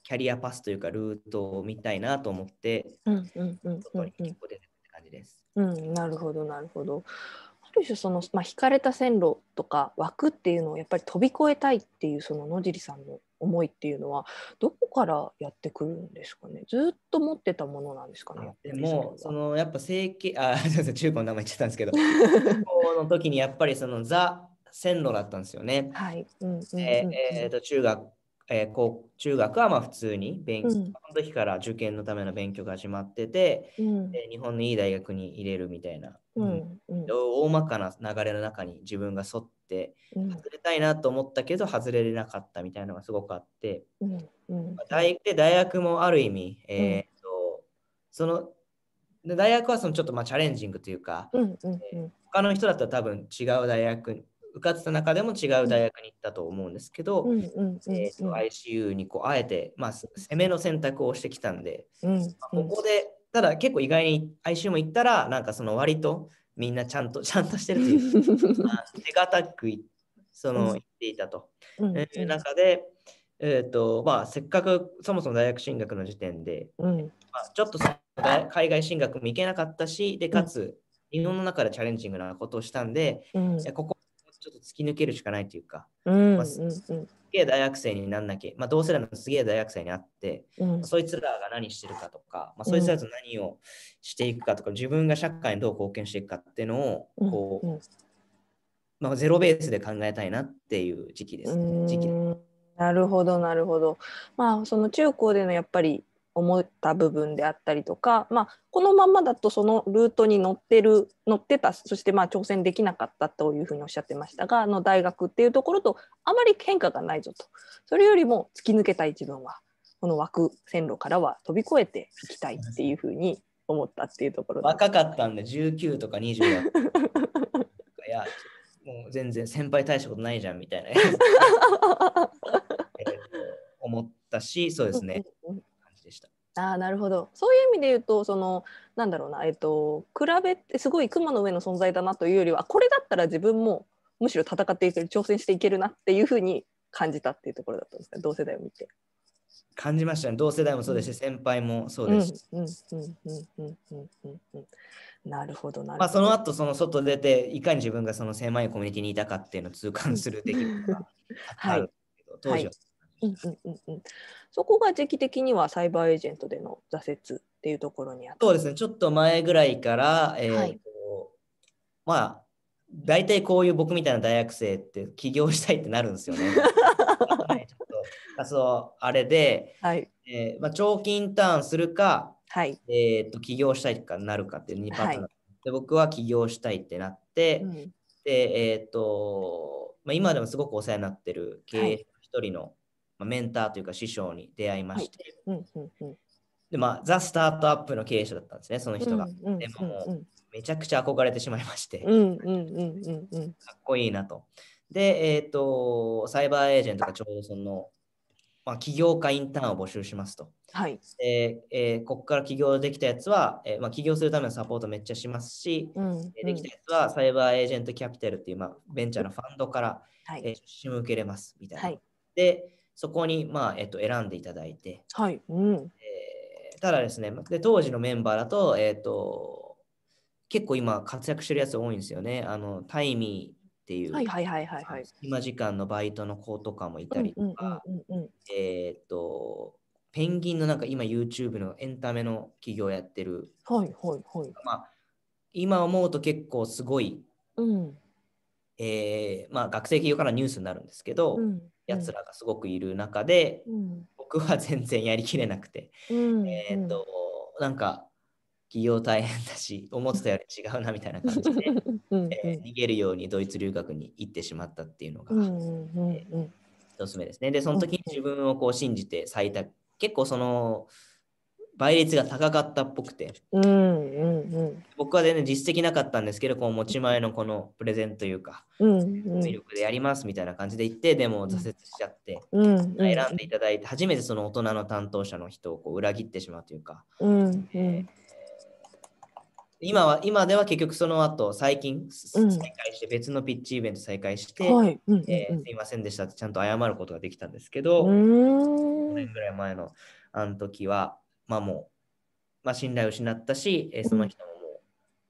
キャリアパスというかルートを見たいなと思って、うんうんうん、外に結構出てる感じです。うん、なるほどなるほど。ある種その、まあ、引かれた線路とか枠っていうのをやっぱり飛び越えたいっていうその野尻さんの思いっていうのはどこからやってくるんですかねずっと持ってたものなんですかねでもそのやっぱ整形 あすいません中古の名前言ってたんですけど の時にやっぱりそのザ線路だったんですよね。はい、うんうんうん、えー、と中学えー、う中学はまあ普通に勉強、うん、その時から受験のための勉強が始まってて、うん、日本のいい大学に入れるみたいな、うんうん、大まかな流れの中に自分が沿って外れたいなと思ったけど外れれなかったみたいなのがすごくあって、大あ、大学もある意味、えーとその大学はそのちょっとまあチャレンジングというか、うんうんうん、他の人だったら多分違う大学受かってた中でも違う大学に行ったと思うんですけど、ICU にこうあえて、まあ、攻めの選択をしてきたんで、うんうん、まここでただ結構意外に ICU も行ったらなんかその割とみんなちゃんとちゃんとしてるという、まあ、手堅くその言っていたと、うんえ中で、えーとまあ、せっかくそもそも大学進学の時点で、うん、まあ、ちょっと海外進学も行けなかったしでかつ、日本の中でチャレンジングなことをしたんで、うん、ここちょっと突き抜けるしかないというか、うんまあ、すげえ大学生になんなきゃ、まあ、同世代のすげえ大学生に会って、うんまあ、そいつらが何してるかとか、まあ、そいつらと何をしていくかとか、自分が社会にどう貢献していくかっていうのをこう、まあ、ゼロベースで考えたいなっていう時期ですね。時期なるほどなるほど。まあその中高でのやっぱり思った部分であったりとか、まあ、このままだとそのルートに乗ってる乗ってたそしてまあ挑戦できなかったというふうにおっしゃってましたがの大学っていうところとあまり変化がないぞとそれよりも突き抜けたい自分はこの枠線路からは飛び越えていきたいっていうふうに思ったっていうところ若かったんで19とか20だいやもう全然先輩大したことないじゃんみたいな、思ったしそうですね、あなるほどそういう意味で言うとそのなんだろうなえっと比べてすごい熊の上の存在だなというよりはこれだったら自分もむしろ戦っていける挑戦していけるなっていうふうに感じたっていうところだったんですか同世代を見て。感じましたね同世代もそうですし、うん、先輩もそうですし。なるほどなるほど。まあ、その後その外出ていかに自分がその狭いコミュニティにいたかっていうのを痛感する出来事があったんですけど、はい、当時はうんうんうんうん、そこが時期的にはサイバーエージェントでの挫折っていうところにあそうですねちょっと前ぐらいから、えーはい、まあ大体こういう僕みたいな大学生って起業したいってなるんですよね。そうあれで、はいえーまあ、長期インターンするか、はいえーと、起業したいかなるかっていう2パターン、はい、で僕は起業したいってなって、うん、でえー、と、まあ、今でもすごくお世話になってる経営者一人の、まあ、メンターというか師匠に出会いまして、はいうんうんうん、でまあ、ザ・スタートアップの経営者だったんですね、その人が。うんうん、でももうめちゃくちゃ憧れてしまいまして、かっこいいなと。で、えっ、ー、と、サイバーエージェントがちょうどその、まあ、起業家インターンを募集しますと。はい。ええー、ここから起業できたやつは、えー、まあ、起業するためのサポートめっちゃしますし、うんうん、できたやつはサイバーエージェントキャピタルっていう、まあ、ベンチャーのファンドから、はい、えー、出資も受けれますみたいな。はい、で、そこに、まあえっと、選んでいただいて、はいうんえー、ただですねで当時のメンバーだと,、えっと、結構今活躍してるやつ多いんですよねあのタイミーっていう、はいはいはいはい、今時間のバイトの子とかもいたりとか、えっ、とペンギンのなんか今 YouTube のエンタメの企業やってる、はいはいはいまあ、今思うと結構すごい、うんえーまあ、学生企業からニュースになるんですけど、うんやつらがすごくいる中で、うん、僕は全然やりきれなくて、うん、えっ、となんか企業大変だし 思ってたより違うなみたいな感じで うえー、逃げるようにドイツ留学に行ってしまったっていうのが、う1つ目ですねでその時に自分をこう信じて最多結構その倍率が高かったっぽくて、うんうんうん、僕は全然実績なかったんですけどこう持ち前のこのプレゼンというか、うんうん、魅力でやりますみたいな感じで言ってでも挫折しちゃって、うんうん、選んでいただいて初めてその大人の担当者の人をこう裏切ってしまうというか、うんうん、えー、今は今では結局その後最近再開して別のピッチイベント再開して、はいうんうん、えー、すいませんでしたってちゃんと謝ることができたんですけど5年ぐらい前のあの時はまあもう、まあ、信頼を失ったし、えー、その人ももう、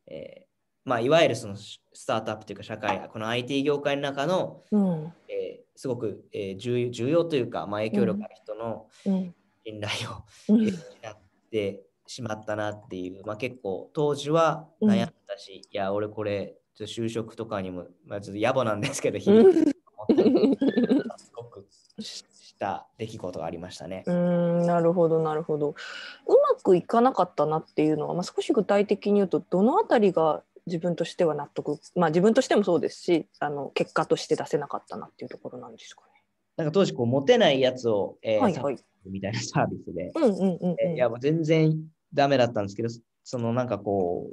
えーまあ、いわゆるそのスタートアップというか社会この IT 業界の中の、うん、えー、すごく、えー、重重要というか、まあ、影響力ある人の信頼を、うん、失ってしまったなっていう、まあ、結構当時は悩んだし、うん、いや俺これちょっと就職とかにも、まあ、ちょっと野暮なんですけど日々思ったり すごくた出来事がありましたね。うんなるほどなるほど。うまくいかなかったなっていうのは、まあ、少し具体的に言うとどの辺りが自分としては納得、まあ、自分としてもそうですしあの結果として出せなかったなっていうところなんですかね。なんか当時こう持てないやつを、えー、はいはい、みたいなサービスで、うんうんうん、いや全然ダメだったんですけどそのなんかこ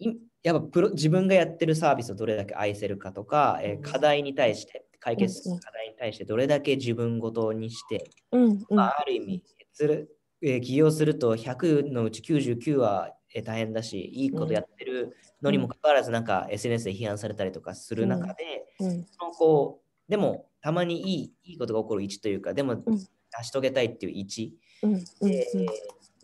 うやっぱプロ自分がやってるサービスをどれだけ愛せるかとか、えー、課題に対して解決する課題対してどれだけ自分ごとにして、うんうん、まあ、ある意味する、えー、起業すると100のうち99は、え大変だしいいことやってるのにもかかわらずなんか SNS で批判されたりとかする中で、うんうん、こうでもたまにいいいいことが起こる1というかでも成し遂げたいっていう1、うんうんえー、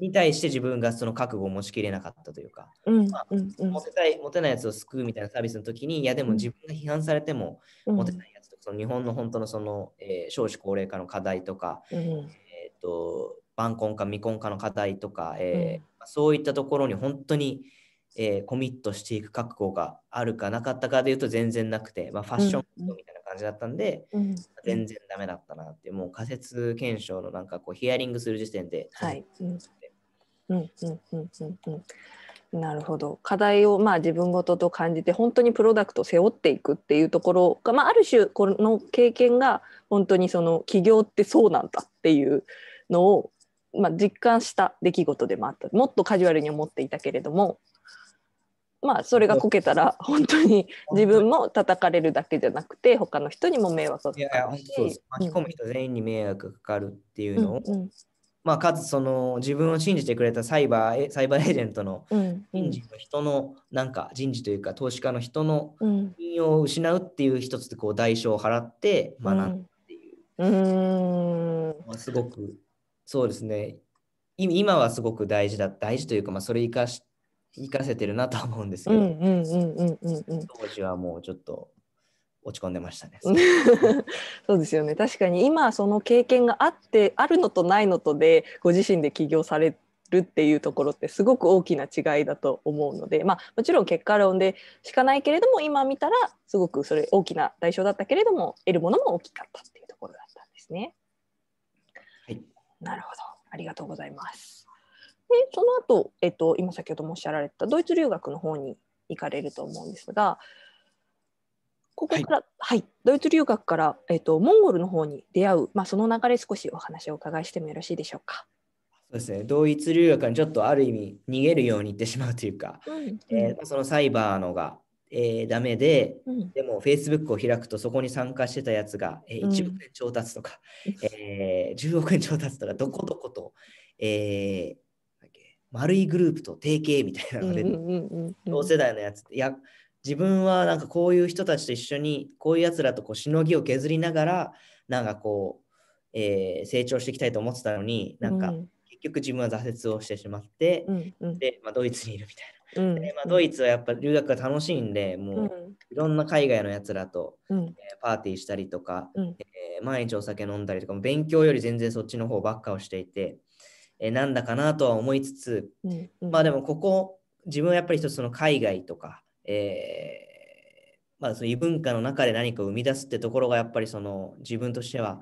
に対して自分がその覚悟を持ちきれなかったというか、うんまあ、たいないやつを救うみたいなサービスの時にいやでも自分が批判されても持てないその日本の本当のその、えー、少子高齢化の課題とか、うん、えと、晩婚化未婚化の課題とか、えー、うん、そういったところに本当に、えー、コミットしていく覚悟があるかなかったかでいうと全然なくて、まあ、ファッションみたいな感じだったんで、うん、全然ダメだったなってもう仮説検証のなんかこうヒアリングする時点で。はい、うんうんうんうんうんなるほど課題をまあ自分ごとと感じて本当にプロダクトを背負っていくっていうところが、まあ、ある種この経験が本当にその起業ってそうなんだっていうのを、まあ、実感した出来事でもあったもっとカジュアルに思っていたけれども、まあ、それがこけたら本当に自分も叩かれるだけじゃなくて他の人にも迷惑がかかるしいやいや巻き込む人全員に迷惑がかかるっていうのを、うんうんまあ、かつその自分を信じてくれたサイバーサイバーエージェントの人事の人のなんか人事というか投資家の人の信用を失うっていう一つでこう代償を払って学んっていう,、うんまあ、すごくそうですね今はすごく大事だ大事というか、まあ、それ生かし生かせてるなと思うんですけど当時はもうちょっと落ち込んでましたね。そうですよね確かに今その経験があってあるのとないのとでご自身で起業されるっていうところってすごく大きな違いだと思うので、まあ、もちろん結果論でしかないけれども今見たらすごくそれ大きな代償だったけれども得るものも大きかったっていうところだったんですね。はい、なるほどありがとうございます。でその後、えっと今先ほどもおっしゃられたドイツ留学の方に行かれると思うんですがここから、はい、はい、ドイツ留学から、えーと、モンゴルの方に出会う、まあ、その流れ少しお話をお伺いしてもよろしいでしょうか。そうですね、ドイツ留学にちょっとある意味逃げるように行ってしまうというか、うんえー、そのサイバーのが、えー、ダメで、うん、でも Facebook を開くとそこに参加してたやつが、えー、1億円調達とか、うん、えー、10億円調達とかどこどこと、えー、丸いグループと提携みたいなので、同世代のやついや自分はなんかこういう人たちと一緒にこういうやつらとこうしのぎを削りながらなんかこう、えー、成長していきたいと思ってたのになんか、結局自分は挫折をしてしまって、うんで、まあ、ドイツにいるみたいな。うんまあ、ドイツはやっぱ留学が楽しいんでもういろんな海外のやつらと、うん、えー、パーティーしたりとか、うん、えー、毎日お酒飲んだりとか勉強より全然そっちの方ばっかをしていて、えー、なんだかなとは思いつつ、うんうん、まあでもここ自分はやっぱり一つその海外とか、えー、まあ、その異文化の中で何かを生み出すってところがやっぱりその自分としては、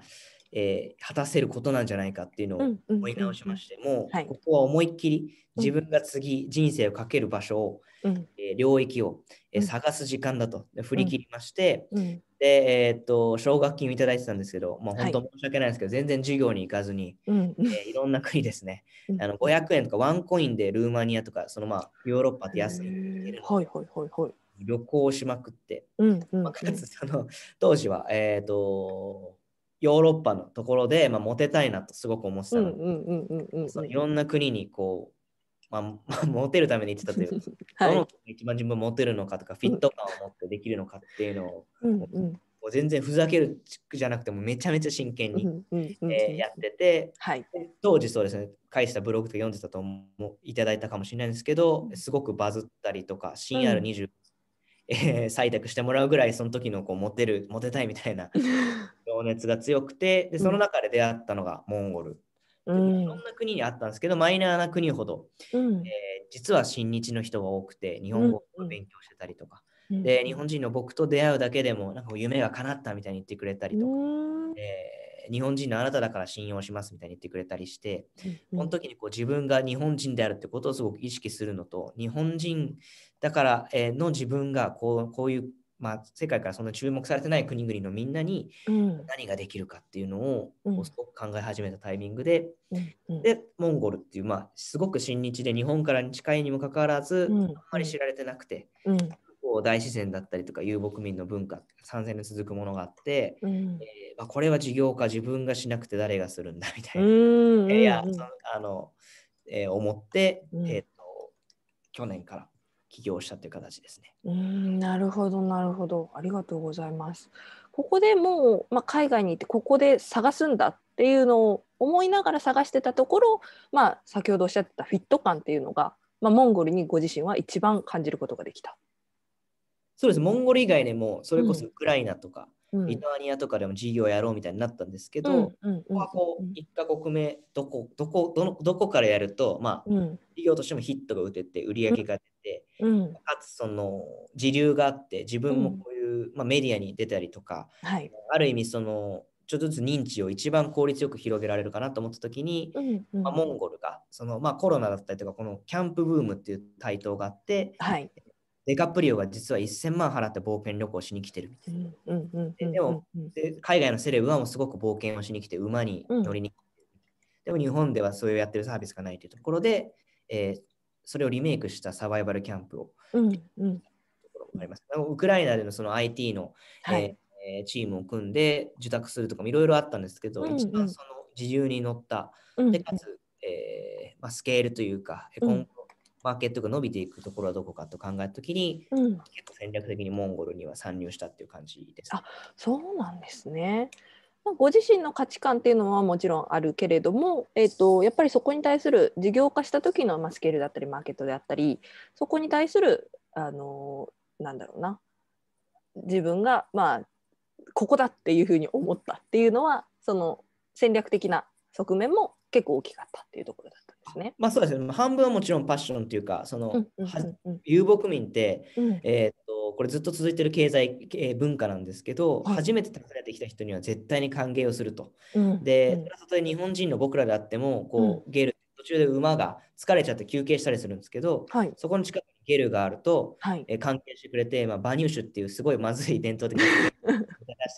えー、果たせることなんじゃないかっていうのを思い直しまして、うんうんうん、もうここは思いっきり自分が次、人生をかける場所を、うん、えー、領域を、え探す時間だと振り切りまして、うんうんで、えっ、と、奨学金をいただいてたんですけど、もう本当申し訳ないんですけど、はい、全然授業に行かずに、うん、えー、いろんな国ですね、あの500円とかワンコインでルーマニアとか、そのまあ、ヨーロッパって安いはいはいはいはい。旅行しまくって、うんうん、まあ、かつその当時は、えっ、ー、と、ヨーロッパのところで、まあ、モテたいなとすごく思ってたので、いろんな国にこう まあ、モテるために言ってたというか、はい、どの一番自分モテるのかとか、フィット感を持ってできるのかっていうのを、うんもう全然ふざけるじゃなくてもめちゃめちゃ真剣に、うんうんうん、えー、やってて、はい、当時そうですね返したブログとか読んでたとういただいたかもしれないんですけどすごくバズったりとか深夜の20、うん、えー、採択してもらうぐらいその時のこうモテるモテたいみたいな 情熱が強くてでその中で出会ったのがモンゴルうん、いろんな国にあったんですけど、マイナーな国ほど、うん、えー、実は親日の人が多くて、日本語を勉強してたりとか、うん、で、日本人の僕と出会うだけでも、なんか夢が叶ったみたいに言ってくれたりとか、えー、日本人のあなただから信用しますみたいに言ってくれたりして、この時にこう自分が日本人であるってことをすごく意識するのと、日本人だからの自分がこうこういうまあ、世界からそんな注目されてない国々のみんなに何ができるかっていうのを、すごく考え始めたタイミングで、うん、でモンゴルっていう、まあ、すごく親日で日本から近いにもかかわらず、うん、あんまり知られてなくて、うん、こう大自然だったりとか遊牧民の文化参戦に続くものがあって、えー、まあ、これは事業家自分がしなくて誰がするんだみたいな、いやあの、え思って、えーと去年から起業したという形ですね。うんなるほどなるほどありがとうございます。ここでもう、まあ、海外に行ってここで探すんだっていうのを思いながら探してたところ、まあ、先ほどおっしゃってたフィット感っていうのが、まあ、モンゴルにご自身は一番感じることができた。そうですモンゴル以外でもそれこそウクライナとか、リトアニアとかでも事業やろうみたいになったんですけど、ここはこう1か国目どこどこどのどこからやると、まあ事業としてもヒットが打てて売り上げが出て、かつその時流があって自分もこういう、まあ、メディアに出たりとか、ある意味そのちょっとずつ認知を一番効率よく広げられるかなと思った時に、うんうん、まあ、モンゴルがその、まあ、コロナだったりとかこのキャンプブームっていう台頭があって、はい、デカプリオが実は1000万払って冒険旅行しに来てるみたいな。でもで、海外のセレブはもうすごく冒険をしに来て馬に乗りに来てる。でも日本ではそういうやってるサービスがないというところで、えー、それをリメイクしたサバイバルキャンプを。ありますウクライナでのその IT の、はい、えー、チームを組んで受託するとかもいろいろあったんですけど、うんうん、一番その自由に乗った、でかつ、えーまあ、スケールというか、うん、今後マーケットが伸びていくところはどこかと考えた時に、うん、結構戦略的にモンゴルには参入したっていう感じです、あそうなんですね。ご自身の価値観っていうのはもちろんあるけれども、えーと、とやっぱりそこに対する事業化した時のスケールだったりマーケットであったりそこに対するあのなんだろうな自分がまあここだっていうふうに思ったっていうのはその戦略的な側面も結構大きかったっていうところだったですね。まあそうですね。半分はもちろんパッションというか、その、うんうんうん遊牧民って、うん、えー、っと、これずっと続いてる経済、えー、文化なんですけど、はい、初めて訪ねてきた人には絶対に歓迎をすると。うん、で、うん、そ日本人の僕らであっても、こう、ゲル、途中で馬が疲れちゃって休憩したりするんですけど、はい、そこの近くにゲルがあると、はい、えー、関係してくれて、まあ、馬乳酒っていうすごいまずい伝統的な出し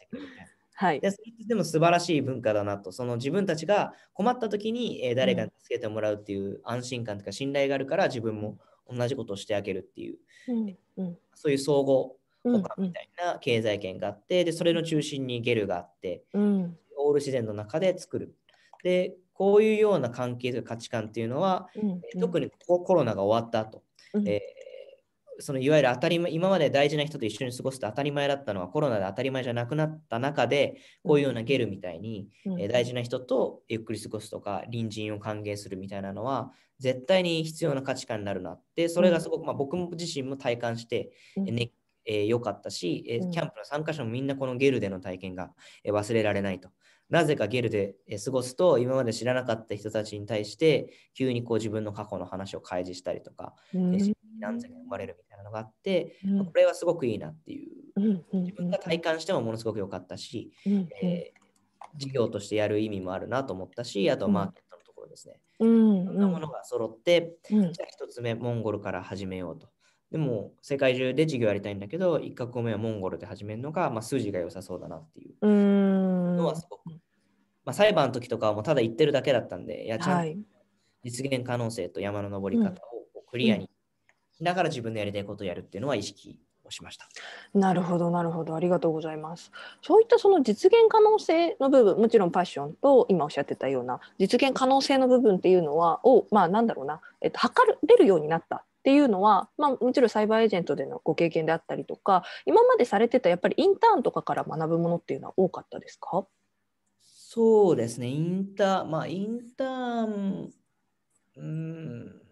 てくれるはい、でそでも素晴らしい文化だなと、その自分たちが困った時に、え誰かに助けてもらうっていう安心感とか信頼があるから自分も同じことをしてあげるっていう、うんうん、そういう総合とかみたいな経済圏があって、うんうん、でそれの中心にゲルがあって、うん、オール自然の中で作る。でこういうような関係とか価値観っていうのは、うんうん、特にコロナが終わった後、うん、えそのいわゆる当たり前、今まで大事な人と一緒に過ごすと当たり前だったのはコロナで当たり前じゃなくなった中で、こういうようなゲルみたいに、え大事な人とゆっくり過ごすとか、隣人を歓迎するみたいなのは、絶対に必要な価値観になるなって、それがすごく、まあ、僕自身も体感して、良、ねえー、かったし、えキャンプの参加者もみんなこのゲルでの体験が、え忘れられないと。なぜかゲルで過ごすと今まで知らなかった人たちに対して急にこう自分の過去の話を開示したりとか、うん、何千年が生まれるみたいなのがあって、うん、これはすごくいいなっていう、自分が体感してもものすごく良かったし、えー、事業としてやる意味もあるなと思ったしあとマーケットのところですね、うん、いろんなものが揃って、じゃあ1つ目モンゴルから始めようと。でも世界中で事業やりたいんだけど、1か国目はモンゴルで始めるのが、まあ、数字が良さそうだなっていうのはすごく。まあ、裁判の時とかはもうただ言ってるだけだったんで、いやちゃん実現可能性と山の登り方をクリアにだから自分のやりたいことをやるっていうのは意識をしました。なるほど、なるほど、ありがとうございます。そういったその実現可能性の部分、もちろんパッションと今おっしゃってたような実現可能性の部分っていうのはをまあなんだろうな、えっと測れるようになったっていうのは、まあ、もちろんサイバーエージェントでのご経験であったりとか今までされてたやっぱりインターンとかから学ぶものっていうのは多かったですかそうですねインターまあインターンうん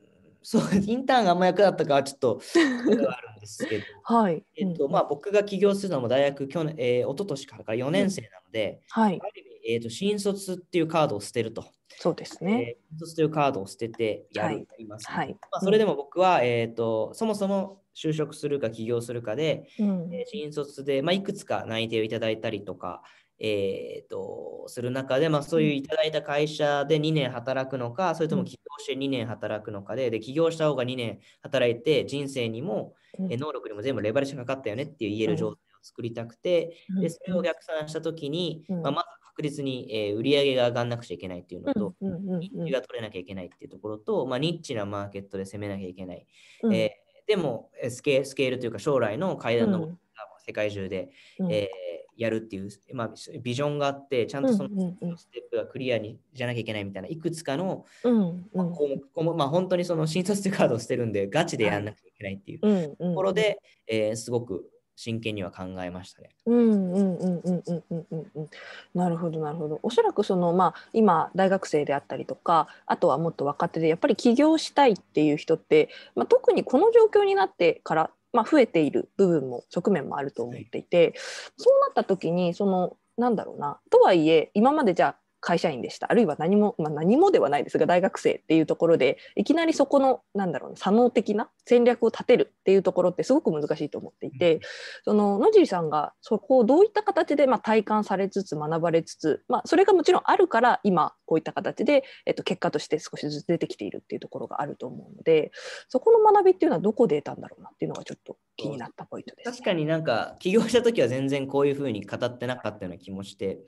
そう インターンがあんま役立ったかちょっと あるんですけど、はいえーとまあ、僕が起業するのも大学去年、えー、一昨年から4年生なので、うんはい、ある意味、えーと、新卒っていうカードを捨てると。そうですね、えー、新卒というカードを捨ててやります、ね、はい、まあ、それでも僕は、えーと、とそもそも就職するか起業するかで、うん、えー、新卒で、まあ、いくつか内定をいただいたりとか、えーと、する中で、まあ、そういういただいた会社で2年働くのか、それとも起業して2年働くのかで、で起業した方が2年働いて、人生にも、え能力にも全部レバレッジがかかったよねっていう言える状態を作りたくて、でそれを逆算したときに、まあ、まず確実に、え売り上げが上がんなくちゃいけないっていうのと、日中が取れなきゃいけないっていうところと、まあ、ニッチなマーケットで攻めなきゃいけない。えー、でもスケ、スケールというか将来の階段の、世界中で、えーやるっていう、まあ、ビジョンがあってちゃんとそのステップがクリアにじゃなきゃいけないみたいないくつかの、うんまあ、項目も、まあ、本当にその診察カードを捨てるんでガチでやらなきゃいけないっていうところで、えー、すごく真剣には考えましたね。うんうんうんうんうんうんうんなるほどなるほど。おそらくそのまあ今大学生であったりとか、あとはもっと若手でやっぱり起業したいっていう人って、まあ特にこの状況になってからまあ、増えている部分も側面もあると思っていて、はい、そうなった時にそのなんだろうなとはいえ今までじゃあ会社員でした。あるいは何も、まあ、何もではないですが、大学生っていうところで、いきなりそこの、なんだろうな、左脳的な戦略を立てるっていうところってすごく難しいと思っていて、うん、その野尻さんがそこをどういった形でまあ体感されつつ、学ばれつつ、まあ、それがもちろんあるから、今、こういった形で、えっと、結果として少しずつ出てきているっていうところがあると思うので、そこの学びっていうのはどこで得たんだろうなっていうのがちょっと気になったポイントです、ね、確かになんか、起業した時は全然こういうふうに語ってなかったような気もして、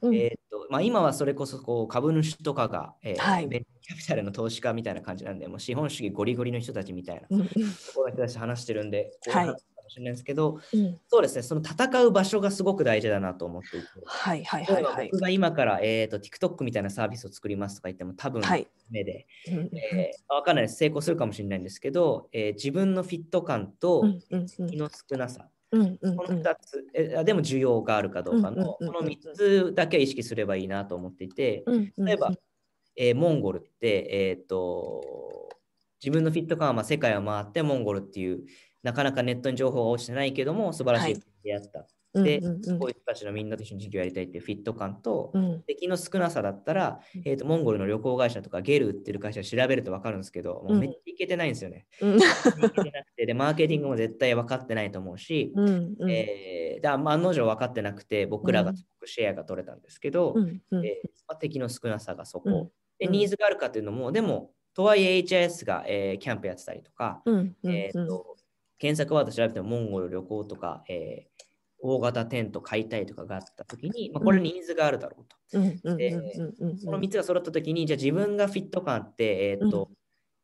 うんうん、えーとまあ、今はそれこそこう株主とかが、えーはい、ベンチャーキャピタルの投資家みたいな感じなんで、もう資本主義ゴリゴリの人たちみたいな、ところに対し話してるんで、こういうかもしれないですけど、はい、そうですね、その戦う場所がすごく大事だなと思っていて、はいはいはい、僕が今から、えーと、TikTok みたいなサービスを作りますとか言っても、多分目で、はい、えー、かんないです、成功するかもしれないんですけど、えー、自分のフィット感と、気の少なさ。うんうんうんうんうんうん、この2つでも需要があるかどうかの、うんうん、この3つだけは意識すればいいなと思っていて、うんうん、例えば、えモンゴルって、えと、自分のフィットーはまあ世界を回ってモンゴルっていうなかなかネットに情報が落ちてないけども素晴らしい出会った、はいで、こういう人たちのみんなと一緒に授業やりたいっていうフィット感と、うん、敵の少なさだったら、えーと、モンゴルの旅行会社とかゲル売ってる会社調べると分かるんですけど、もうめっちゃいけてないんですよね。うん、で、マーケティングも絶対分かってないと思うし、うんうん、えー、だ案の定分かってなくて、僕らがすごくシェアが取れたんですけど、うんえー、まあ、敵の少なさがそこ、うん、で、ニーズがあるかっていうのも、でも、とはいえ HIS が、えー、キャンプやってたりとか、えーと、検索ワード調べてもモンゴル旅行とか、えー、大型テント買いたいとかがあった時に、まあ、これニーズがあるだろうと。で、この3つが揃った時に、じゃあ自分がフィット感って、えー、っと、うん、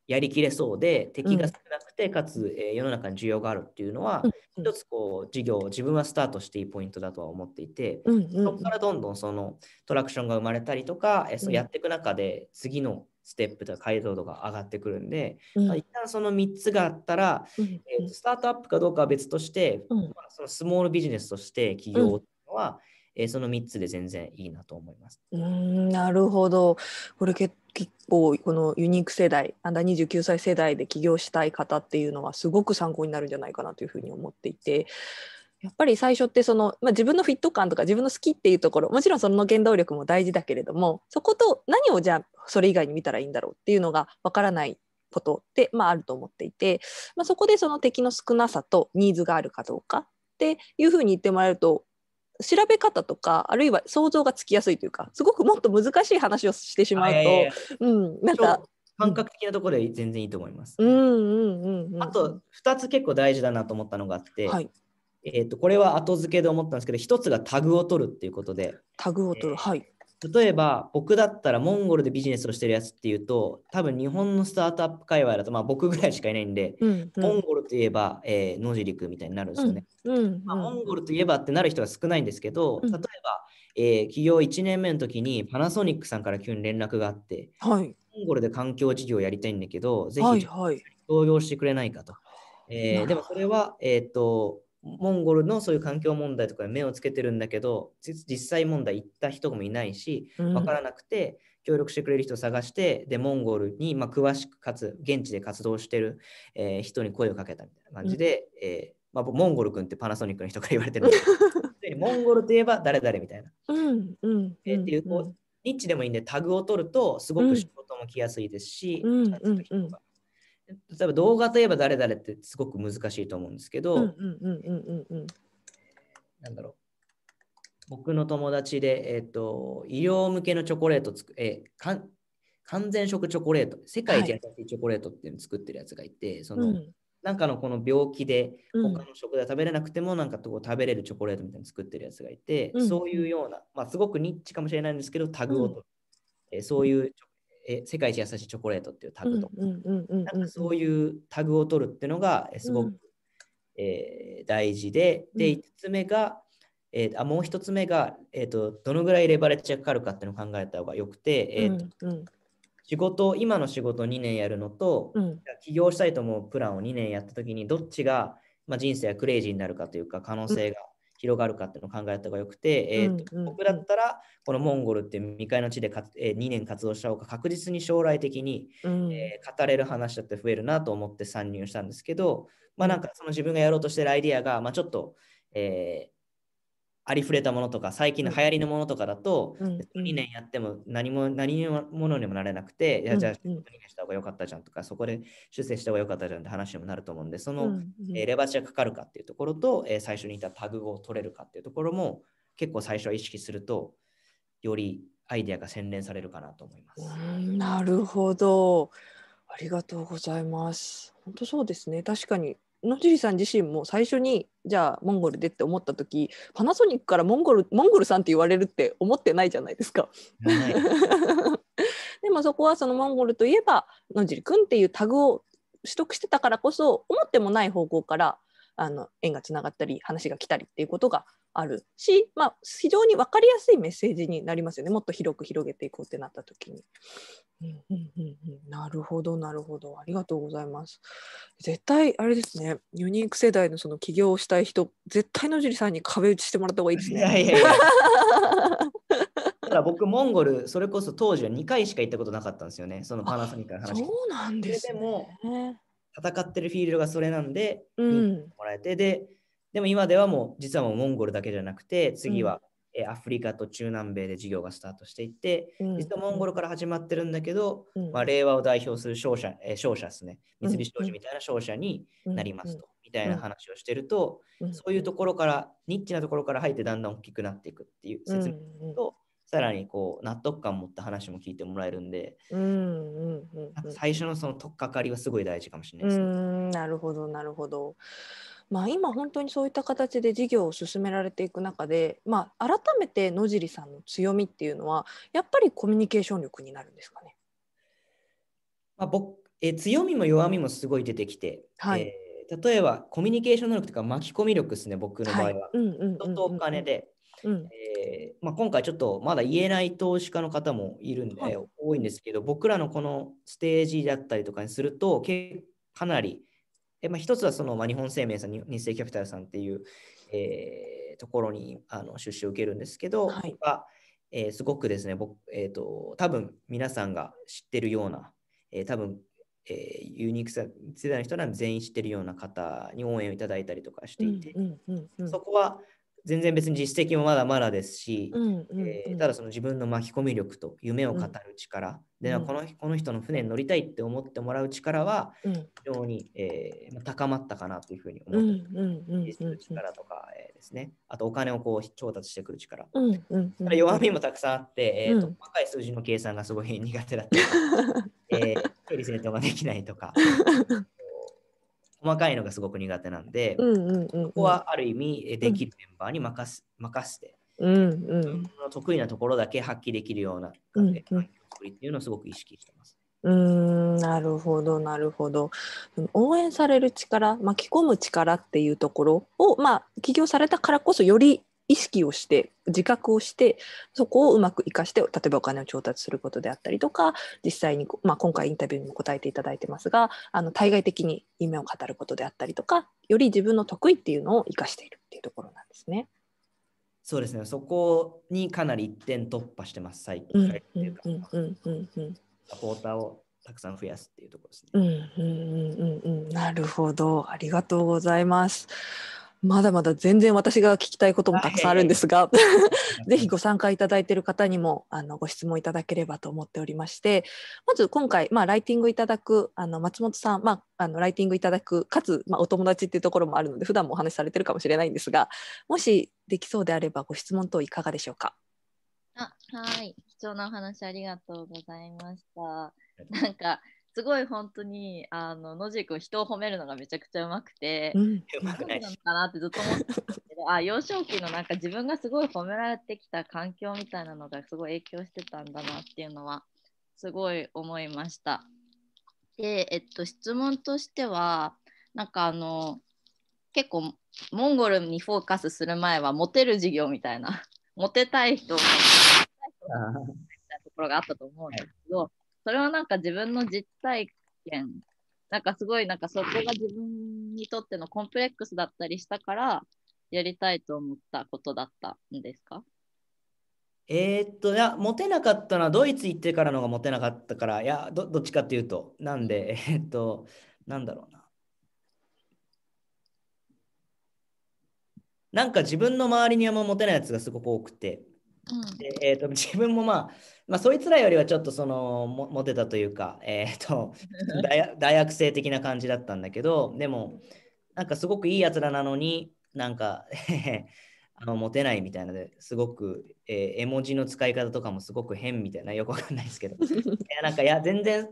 やりきれそうで、敵が少なくて、かつ、えー、世の中に需要があるっていうのは、一つこう、事業を自分はスタートしていいポイントだとは思っていて、そこからどんどんそのトラクションが生まれたりとか、えー、そうやっていく中で、次のステップとか解像度が上がってくるんで、うん、一旦その3つがあったら、うん、えー、スタートアップかどうかは別として、うん、まあ、そのスモールビジネスとして起業っていうのは、うん、えー、その3つで全然いいなと思います。うんなるほどこれ結構このユニーク世代アンダー29歳世代で起業したい方っていうのはすごく参考になるんじゃないかなというふうに思っていてやっぱり最初ってその、まあ、自分のフィット感とか自分の好きっていうところもちろんその原動力も大事だけれどもそこと何をじゃあそれ以外に見たらいいんだろうっていうのがわからないことって、まあ、あると思っていて、まあ、そこでその敵の少なさとニーズがあるかどうかっていうふうに言ってもらえると調べ方とかあるいは想像がつきやすいというかすごくもっと難しい話をしてしまうと、うん、なんか感覚的なところで全然いいと思います。あと2つ結構大事だなと思ったのがあって、はいえーと、これは後付けで思ったんですけど一つがタグを取るっていうことでタグを取る、えー、はい例えば僕だったらモンゴルでビジネスをしてるやつっていうと多分日本のスタートアップ界隈だと、まあ、僕ぐらいしかいないんで、うんうん、モンゴルといえば、えー、野尻君みたいになるんですよね、うん、うん、まあ、モンゴルといえばってなる人が少ないんですけど、例えば、えー、企業1年目の時にパナソニックさんから急に連絡があって、はい、モンゴルで環境事業をやりたいんだけどぜひ動業してくれないかと、えー、でもそれは、えーとモンゴルのそういう環境問題とかに目をつけてるんだけど実際問題行った人もいないし分からなくて、協力してくれる人を探してでモンゴルにまあ詳しくかつ現地で活動してる、えー、人に声をかけたみたいな感じで、うん、えー、まあ、モンゴル君ってパナソニックの人から言われてるんですけど モンゴルといえば誰々みたいな。うんうんえっていうこうニッチでもいいんでタグを取るとすごく仕事も来やすいですし、うんう人が例えば動画といえば誰々ってすごく難しいと思うんですけど、なんだろう。僕の友達で、えっ、ー、と、医療向けのチョコレートつく、えー、完全食チョコレート、世界で優しいチョコレートっていうのを作ってるやつがいて、はい、その、うん、なんかのこの病気で他の食材食べれなくても、なんかこ食べれるチョコレートみたいなの作ってるやつがいて、うん、そういうような、まあ、すごくニッチかもしれないんですけど、タグを取る、うん、えー、そういうチョえ世界一優しいチョコレートっていうタグとか、なんかそういうタグを取るっていうのがすごく、うん、えー、大事で、で、5つ目が、えー、あもう1つ目が、えーと、どのぐらいレバレッジがかかるかっていうのを考えた方がよくて、えと、仕事今の仕事を2年やるのと、うん、起業したいと思うプランを2年やった時にどっちが、まあ、人生がクレイジーになるかというか可能性が広がるかっていうのを考えた方がよくて、ううんうん、えと僕だったらこのモンゴルっていう未開の地でか、えー、2年活動した方が確実に将来的に、うん、えー、語れる話だって増えるなと思って参入したんですけど、まあ、なんかその自分がやろうとしてるアイディアが、まあ、ちょっと、えーありふれたものとか最近の流行りのものとかだと、うん、2年やっても何も何ものにもなれなくて、うん、いやじゃあ2年した方が良かったじゃんとかそこで修正した方が良かったじゃんって話にもなると思うんでその、うん、えー、レバーチがかかるかっていうところと、えー、最初に言ったタグを取れるかっていうところも結構最初は意識するとよりアイデアが洗練されるかなと思います。なるほどありがとうございます。本当そうですね確かに野尻さん自身も最初にじゃあモンゴルでって思った時パナソニックからモンゴルモンゴルさんって言われるって思ってないじゃないですか。でもそこはそのモンゴルといえば野尻君っていうタグを取得してたからこそ思ってもない方向からあの縁がつながったり話が来たりっていうことがあるし、まあ、非常に分かりやすいメッセージになりますよねもっと広く広げていこうってなった時に。うんうんうんうん、なるほどなるほどありがとうございます。絶対あれですねユニーク世代のその起業をしたい人絶対野尻さんに壁打ちしてもらった方がいいですね。いやいやいやから 僕モンゴルそれこそ当時は2回しか行ったことなかったんですよねそのパナソニックの話。そうなんです、ね、でも戦ってるフィールドがそれなんで、うん、もらえてででも今ではもう実はもうモンゴルだけじゃなくて次は、うん、アフリカと中南米で事業がスタートしていって、うん、実はモンゴルから始まってるんだけど、うん、まあ、令和を代表する商社、え商社ですね三菱商事みたいな商社になりますと、みたいな話をしてると、そういうところからニッチなところから入ってだんだん大きくなっていくっていう説明と、さらにこう納得感を持った話も聞いてもらえるんで、うんうん、最初のその取っかかりはすごい大事かもしれないですね。なるほどなるほど。まあ、今本当にそういった形で事業を進められていく中で、まあ、改めて野尻さんの強みっていうのはやっぱりコミュニケーション力になるんですかね、まあ、僕え強みも弱みもすごい出てきて、はい、えー、例えばコミュニケーション能力とか巻き込み力ですね僕の場合は。人とお金でえーまあ、今回ちょっとまだ言えない投資家の方もいるんで、多いんですけど僕らのこのステージだったりとかにするとかなり、えまあ、一つはその、まあ、日本生命さん日清キャピタルさんっていう、えー、ところにあの出資を受けるんですけど、はいえー、すごくですね僕、えーと、多分皆さんが知ってるような、えー、多分えー、ユニーク世代の人なら全員知ってるような方に応援をいただいたりとかしていて、そこは全然別に実績もまだまだですし、ただその自分の巻き込み力と夢を語る力、でこのこの人の船に乗りたいって思ってもらう力は非常に、えー、高まったかなというふうに思ってする力とか、えー、ですねあとお金をこう調達してくる力、弱みもたくさんあって、えーと細かい数字の計算がすごい苦手だったり、え離整理ができないとか。細かいのがすごく苦手なんで、うんうんうんうん、ここはある意味できるメンバーに任す、うん、任せて、うんうん、得意なところだけ発揮できるような環境作りっていうのをすごく意識してます。うんなるほどなるほど応援される力巻き込む力っていうところを、まあ、起業されたからこそより意識をして自覚をしてそこをうまく生かして例えばお金を調達することであったりとか実際に、まあ、今回インタビューにも答えていただいてますがあの対外的に夢を語ることであったりとかより自分の得意っていうのを生かしているっていうところなんですね。そうですねそこにかなり一点突破してます最近。サポーターをたくさん増やすっていうところですね。なるほどありがとうございます。まだまだ全然私が聞きたいこともたくさんあるんですが、ぜひご参加いただいている方にもあのご質問いただければと思っておりまして、まず今回、まあ、ライティングいただくあの松本さん、まあ、あのライティングいただく、かつ、まあ、お友達っていうところもあるので、普段もお話しされてるかもしれないんですが、もしできそうであれば、ご質問等いかがでしょうか。あはい、貴重なお話ありがとうございました。なんかすごい本当にあの野次君人を褒めるのがめちゃくちゃうまくて、うん、くないなのかなってずっと思ってたんですけどあ幼少期のなんか自分がすごい褒められてきた環境みたいなのがすごい影響してたんだなっていうのはすごい思いました。で、えっと、質問としてはなんかあの結構モンゴルにフォーカスする前はモテる授業みたいなモテたい人みたいなところがあったと思うんですけどそれはなんか自分の実体験なんかすごいなんかそこが自分にとってのコンプレックスだったりしたからやりたいと思ったことだったんですかえー、っと、いや、モテなかったのは、ドイツ行ってからのがモテなかったから、いや、どどっちかっていうと、なんで、えー、っと、なんだろうな。なんか自分の周りにはもうモテないやつがすごく多くて、うん、えーと、自分もまあ、まあ、そいつらよりはちょっとそのモテたというか、えーと、大学生的な感じだったんだけどでもなんかすごくいいやつらなのになんか あのモテないみたいなですごく、えー、絵文字の使い方とかもすごく変みたいなよくわかんないですけど いやなんかいや全然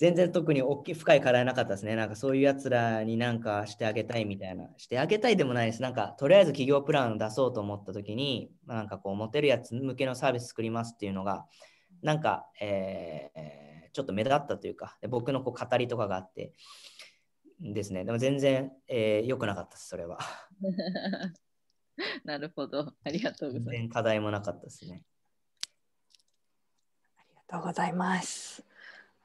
全然特に大きい深い課題なかったですね。なんかそういうやつらになんかしてあげたいみたいな。してあげたいでもないです。なんかとりあえず企業プランを出そうと思った時に、なんかこうモテるやつ向けのサービス作りますっていうのが、なんか、えー、ちょっと目立ったというか、僕のこう語りとかがあってですね。でも全然良、えー、くなかったです、それは。なるほど。ありがとうございます。全然課題もなかったですね。ありがとうございます。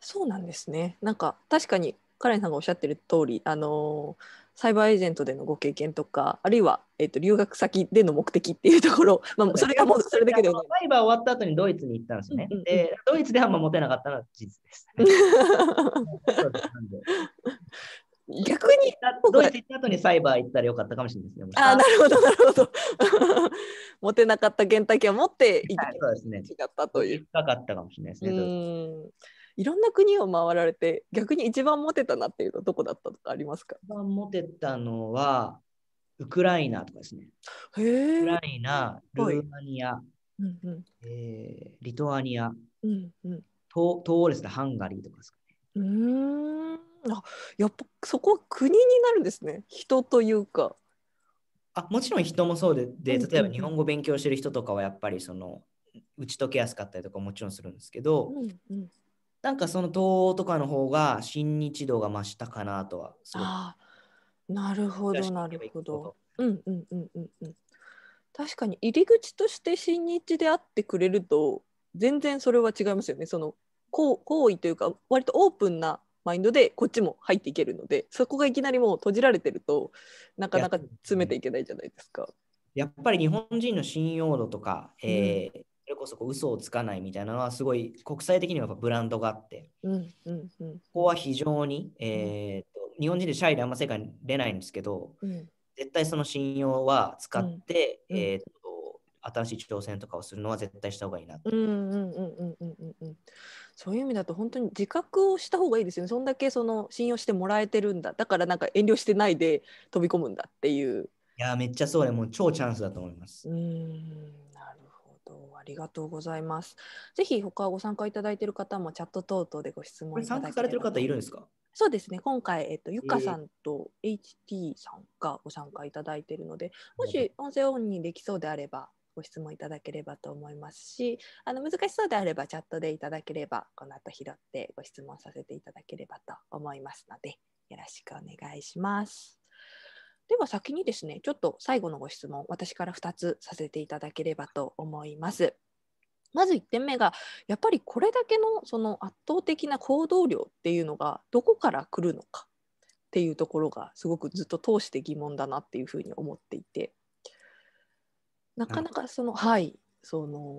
そうなんですね。なんか確かにカレンさんがおっしゃってる通り、あのサイバーエージェントでのご経験とか、あるいは、えーと、留学先での目的っていうところ、まあ、それがもうそれだけでも、サイバー終わった後にドイツに行ったんですね。うんうん、で、ドイツではあんま持てなかったのは事実です。逆にドイツ行った後にサイバー行ったらよかったかもしれないですね。ああ、なるほど、なるほど。持てなかった原体験を持って行、はい、そですね。違ったという。たかったかもしれないですね。いろんな国を回られて逆に一番モテたなっていうのはどこだったとかありますか一番モテたのはウクライナとかですね。へウクライナ、ルーマニア、うんうん、えー、リトアニア、うんうん、東欧ですね、ハンガリーとかですかね。うんあやっぱそこは国になるんですね、人というか。あもちろん人もそうでで、例えば日本語勉強してる人とかはやっぱりその打ち解けやすかったりとかもちろんするんですけど、うんうん、なんかその東欧とかの方が親日度が増したかなとはああなるほどなるほど。うんうんうんうんうん。確かに入り口として親日であってくれると全然それは違いますよね。その行為というか割とオープンなマインドでこっちも入っていけるのでそこがいきなりもう閉じられてるとなかなか詰めていけないじゃないですか。やっぱり日本人の信用度とか、えー、それこそこう嘘をつかないみたいなのはすごい国際的にはブランドがあって、うんうんうん、ここは非常に、えーと、日本人でシャイであんま世界に出ないんですけど、うん、絶対その信用は使って、うん、えーと、新しい挑戦とかをするのは絶対した方がいいなそういう意味だと本当に自覚をした方がいいですよねそんだけその信用してもらえてるんだだからなんか遠慮してないで飛び込むんだっていう。いやめっちゃそうや。もう超チャンスだと思います。うんとありがとうございます。ぜひ他ご参加いただいている方もチャット等々でご質問いただければと思います。そうですね、今回、えっと、ゆかさんと HT さんがご参加いただいているので、もし音声オンにできそうであれば、ご質問いただければと思いますし、あの難しそうであればチャットでいただければ、この後拾ってご質問させていただければと思いますので、よろしくお願いします。では先にですね、ちょっと最後のご質問、私から2つさせていただければと思います。まず1点目がやっぱりこれだけのその圧倒的な行動量っていうのがどこから来るのかっていうところがすごくずっと通して疑問だなっていうふうに思っていてなかなかそのはいその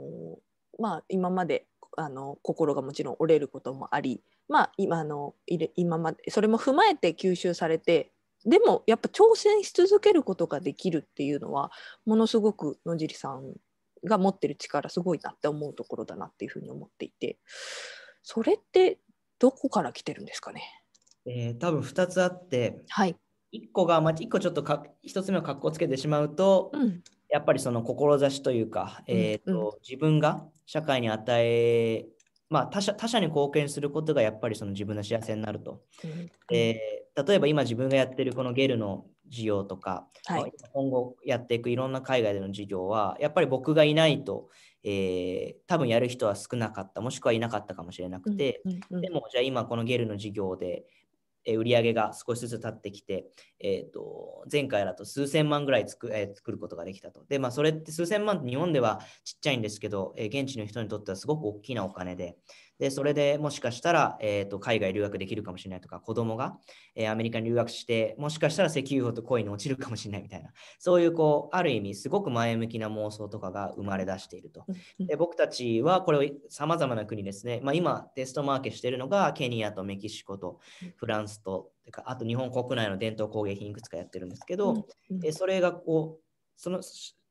まあ今まであの心がもちろん折れることもありまあ今の今までそれも踏まえて吸収されてでもやっぱ挑戦し続けることができるっていうのはものすごく野尻さんが持ってる力すごいなって思うところだなっていうふうに思っていてそれってどこから来てるんですかねえー、多分2つあって、はい、1個が、まあ、1個ちょっとか1つ目をかっこつけてしまうと、うん、やっぱりその志というか、えーと、うん、自分が社会に与え、まあ、他者他者に貢献することがやっぱりその自分の幸せになると。うん、えー例えば今自分がやってるこのゲルの事業とか、はい、今後やっていくいろんな海外での事業はやっぱり僕がいないと、えー、多分やる人は少なかったもしくはいなかったかもしれなくて、うんうんうん、でもじゃあ今このゲルの事業で、え売り上げが少しずつ立ってきて、えーと、前回だと数千万ぐらいつく、えー、作ることができたとで、まあ、それって数千万って日本ではちっちゃいんですけど、えー、現地の人にとってはすごく大きなお金で。で、それでもしかしたら、えーと、海外留学できるかもしれないとか、子供が、えー、アメリカに留学して、もしかしたら石油王と恋に落ちるかもしれないみたいな、そういうこう、ある意味すごく前向きな妄想とかが生まれ出していると。で僕たちはこれをさまざまな国ですね、まあ、今テストマーケしているのがケニアとメキシコとフランスと、かあと日本国内の伝統工芸品いくつかやってるんですけど、うそれがこう、その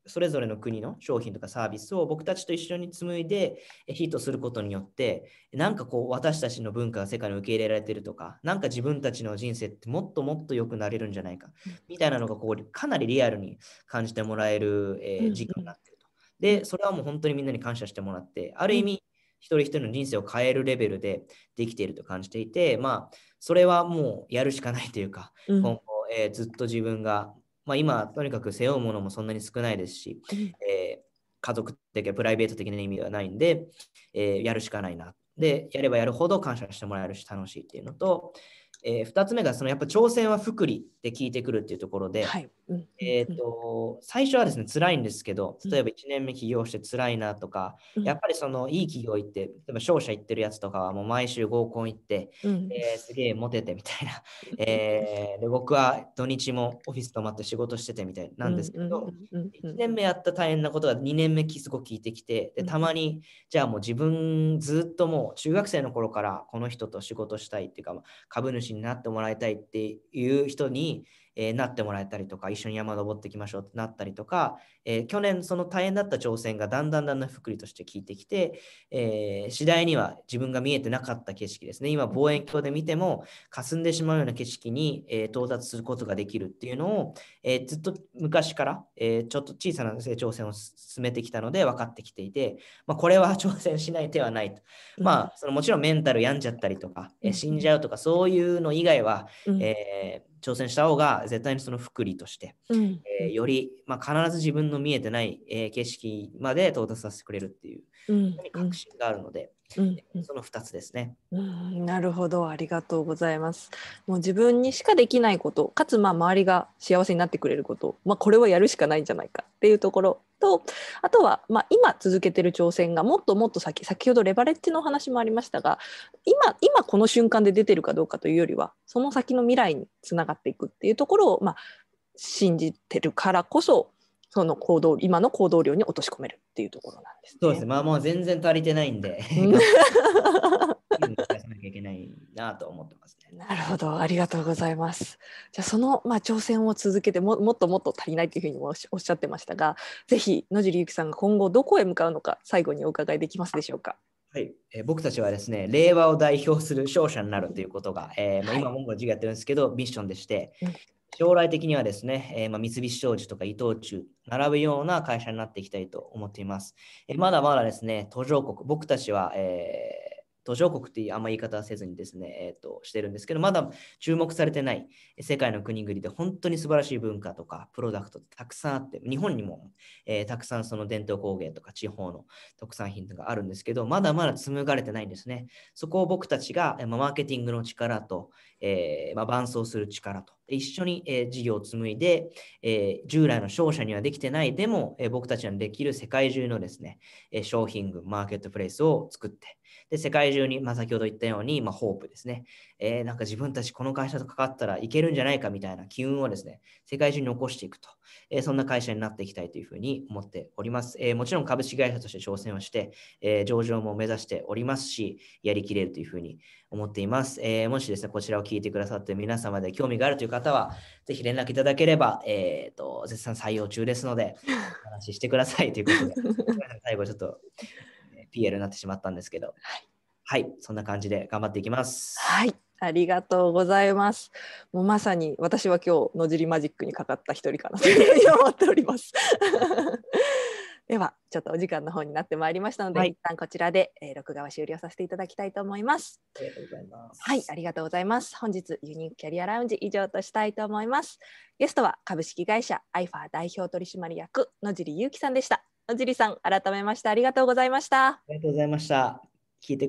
それぞれの国の商品とかサービスを僕たちと一緒に紡いでヒットすることによってなんかこう私たちの文化が世界に受け入れられてるとかなんか自分たちの人生ってもっともっと良くなれるんじゃないかみたいなのがこうかなりリアルに感じてもらえる、えー、時期になってると。でそれはもう本当にみんなに感謝してもらってある意味一人一人の人生を変えるレベルでできていると感じていてまあそれはもうやるしかないというか今後、えー、ずっと自分がまあ、今、とにかく背負うものもそんなに少ないですし、えー、家族的、プライベート的な意味ではないんで、えー、やるしかないな。で、やればやるほど感謝してもらえるし、楽しいっていうのと、えー、2つ目がそのやっぱ挑戦は福利って聞いてくるっていうところで、はい、えーと、最初はですね辛いんですけど例えば1年目起業して辛いなとか、うん、やっぱりそのいい企業行って例えば商社行ってるやつとかはもう毎週合コン行って、うん、えー、すげえモテてみたいな、えー、で僕は土日もオフィス泊まって仕事しててみたいなんですけど、うん、1年目やった大変なことが2年目すごく聞いてきてでたまにじゃあもう自分ずっともう中学生の頃からこの人と仕事したいっていうか株主になってもらいたいっていう人にえー、なってもらえたりとか、一緒に山登っていきましょうってなったりとか、えー、去年その大変だった挑戦がだんだんだんだん福利として効いてきて、えー、次第には自分が見えてなかった景色ですね今望遠鏡で見ても霞んでしまうような景色に、えー、到達することができるっていうのを、えずっと昔から、えちょっと小さな成長戦を進めてきたので分かってきていて、まあ、これは 挑戦しない手はないと、うん、まあそのもちろんメンタル病んじゃったりとか、え死んじゃうとかそういうの以外は、うん、え挑戦した方が絶対にその福利として、うん、えより、まあ、必ず自分のの見えてない、えー、景色まで到達させてくれるっていう、うん、確信があるので、うんその2つですね、うん。なるほど、ありがとうございます。もう自分にしかできないこと、かつまあ周りが幸せになってくれること、まあ、これはやるしかないんじゃないかっていうところと、あとはまあ今続けてる挑戦がもっともっと先、先ほどレバレッジの話もありましたが、今今この瞬間で出てるかどうかというよりは、その先の未来につながっていくっていうところをまあ信じてるからこそその行動今の行動量に落とし込めるっていうところなんです、ね、そうですね。まあもう全然足りてないんで。なきゃいけないなと思ってます、ね、なるほど、ありがとうございます。じゃあそのまあ挑戦を続けてももっともっと足りないというふうにもおっしゃってましたが、ぜひ野尻ゆきさんが今後どこへ向かうのか最後にお伺いできますでしょうか。はい、えー、僕たちはですね、令和を代表する商社になるということが、えーまあ、今、本語授業やってるんですけど、ミッションでして、将来的にはですね、えー、まあ、三菱商事とか伊藤忠、並ぶような会社になっていきたいと思っています。えー、まだまだですね、途上国、僕たちは、えー、途上国ってあんま言い方はせずにですね、えーと、してるんですけど、まだ注目されてない世界の国々で本当に素晴らしい文化とかプロダクトってたくさんあって、日本にも、えー、たくさんその伝統工芸とか地方の特産品とかあるんですけど、まだまだ紡がれてないんですね。そこを僕たちが、えー、マーケティングの力と、えーまあ、伴走する力と、一緒に、え事業を紡いで、え従来の商社にはできてない、でも、え僕たちのできる世界中のですね、え商品群、マーケットプレイスを作って、で世界中に、まあ、先ほど言ったように、まあ、ホープですね、えー、なんか自分たちこの会社とかかったらいけるんじゃないかみたいな機運をですね、世界中に残していくと、えー、そんな会社になっていきたいというふうに思っております。えー、もちろん株式会社として挑戦をして、え上場も目指しておりますし、やりきれるというふうに思っています。えー、もしですね、こちらを聞いてくださってる皆様で興味があるという方は、ぜひ連絡いただければ、えーと、絶賛採用中ですので、お話ししてくださいということで、最後ちょっと PL になってしまったんですけど、はい、そんな感じで頑張っていきます。はい。ありがとうございます。もうまさに私は今日のじりマジックにかかった一人かなと思っております。ではちょっとお時間の方になってまいりましたので、はい、一旦こちらで、えー、録画は終了させていただきたいと思います。ありがとうございます。はい、ありがとうございます。本日ユニークキャリアラウンジ以上としたいと思います。ゲストは株式会社アイファー代表取締役野尻裕樹さんでした。野尻さん、改めましてありがとうございました。ありがとうございました。聞いて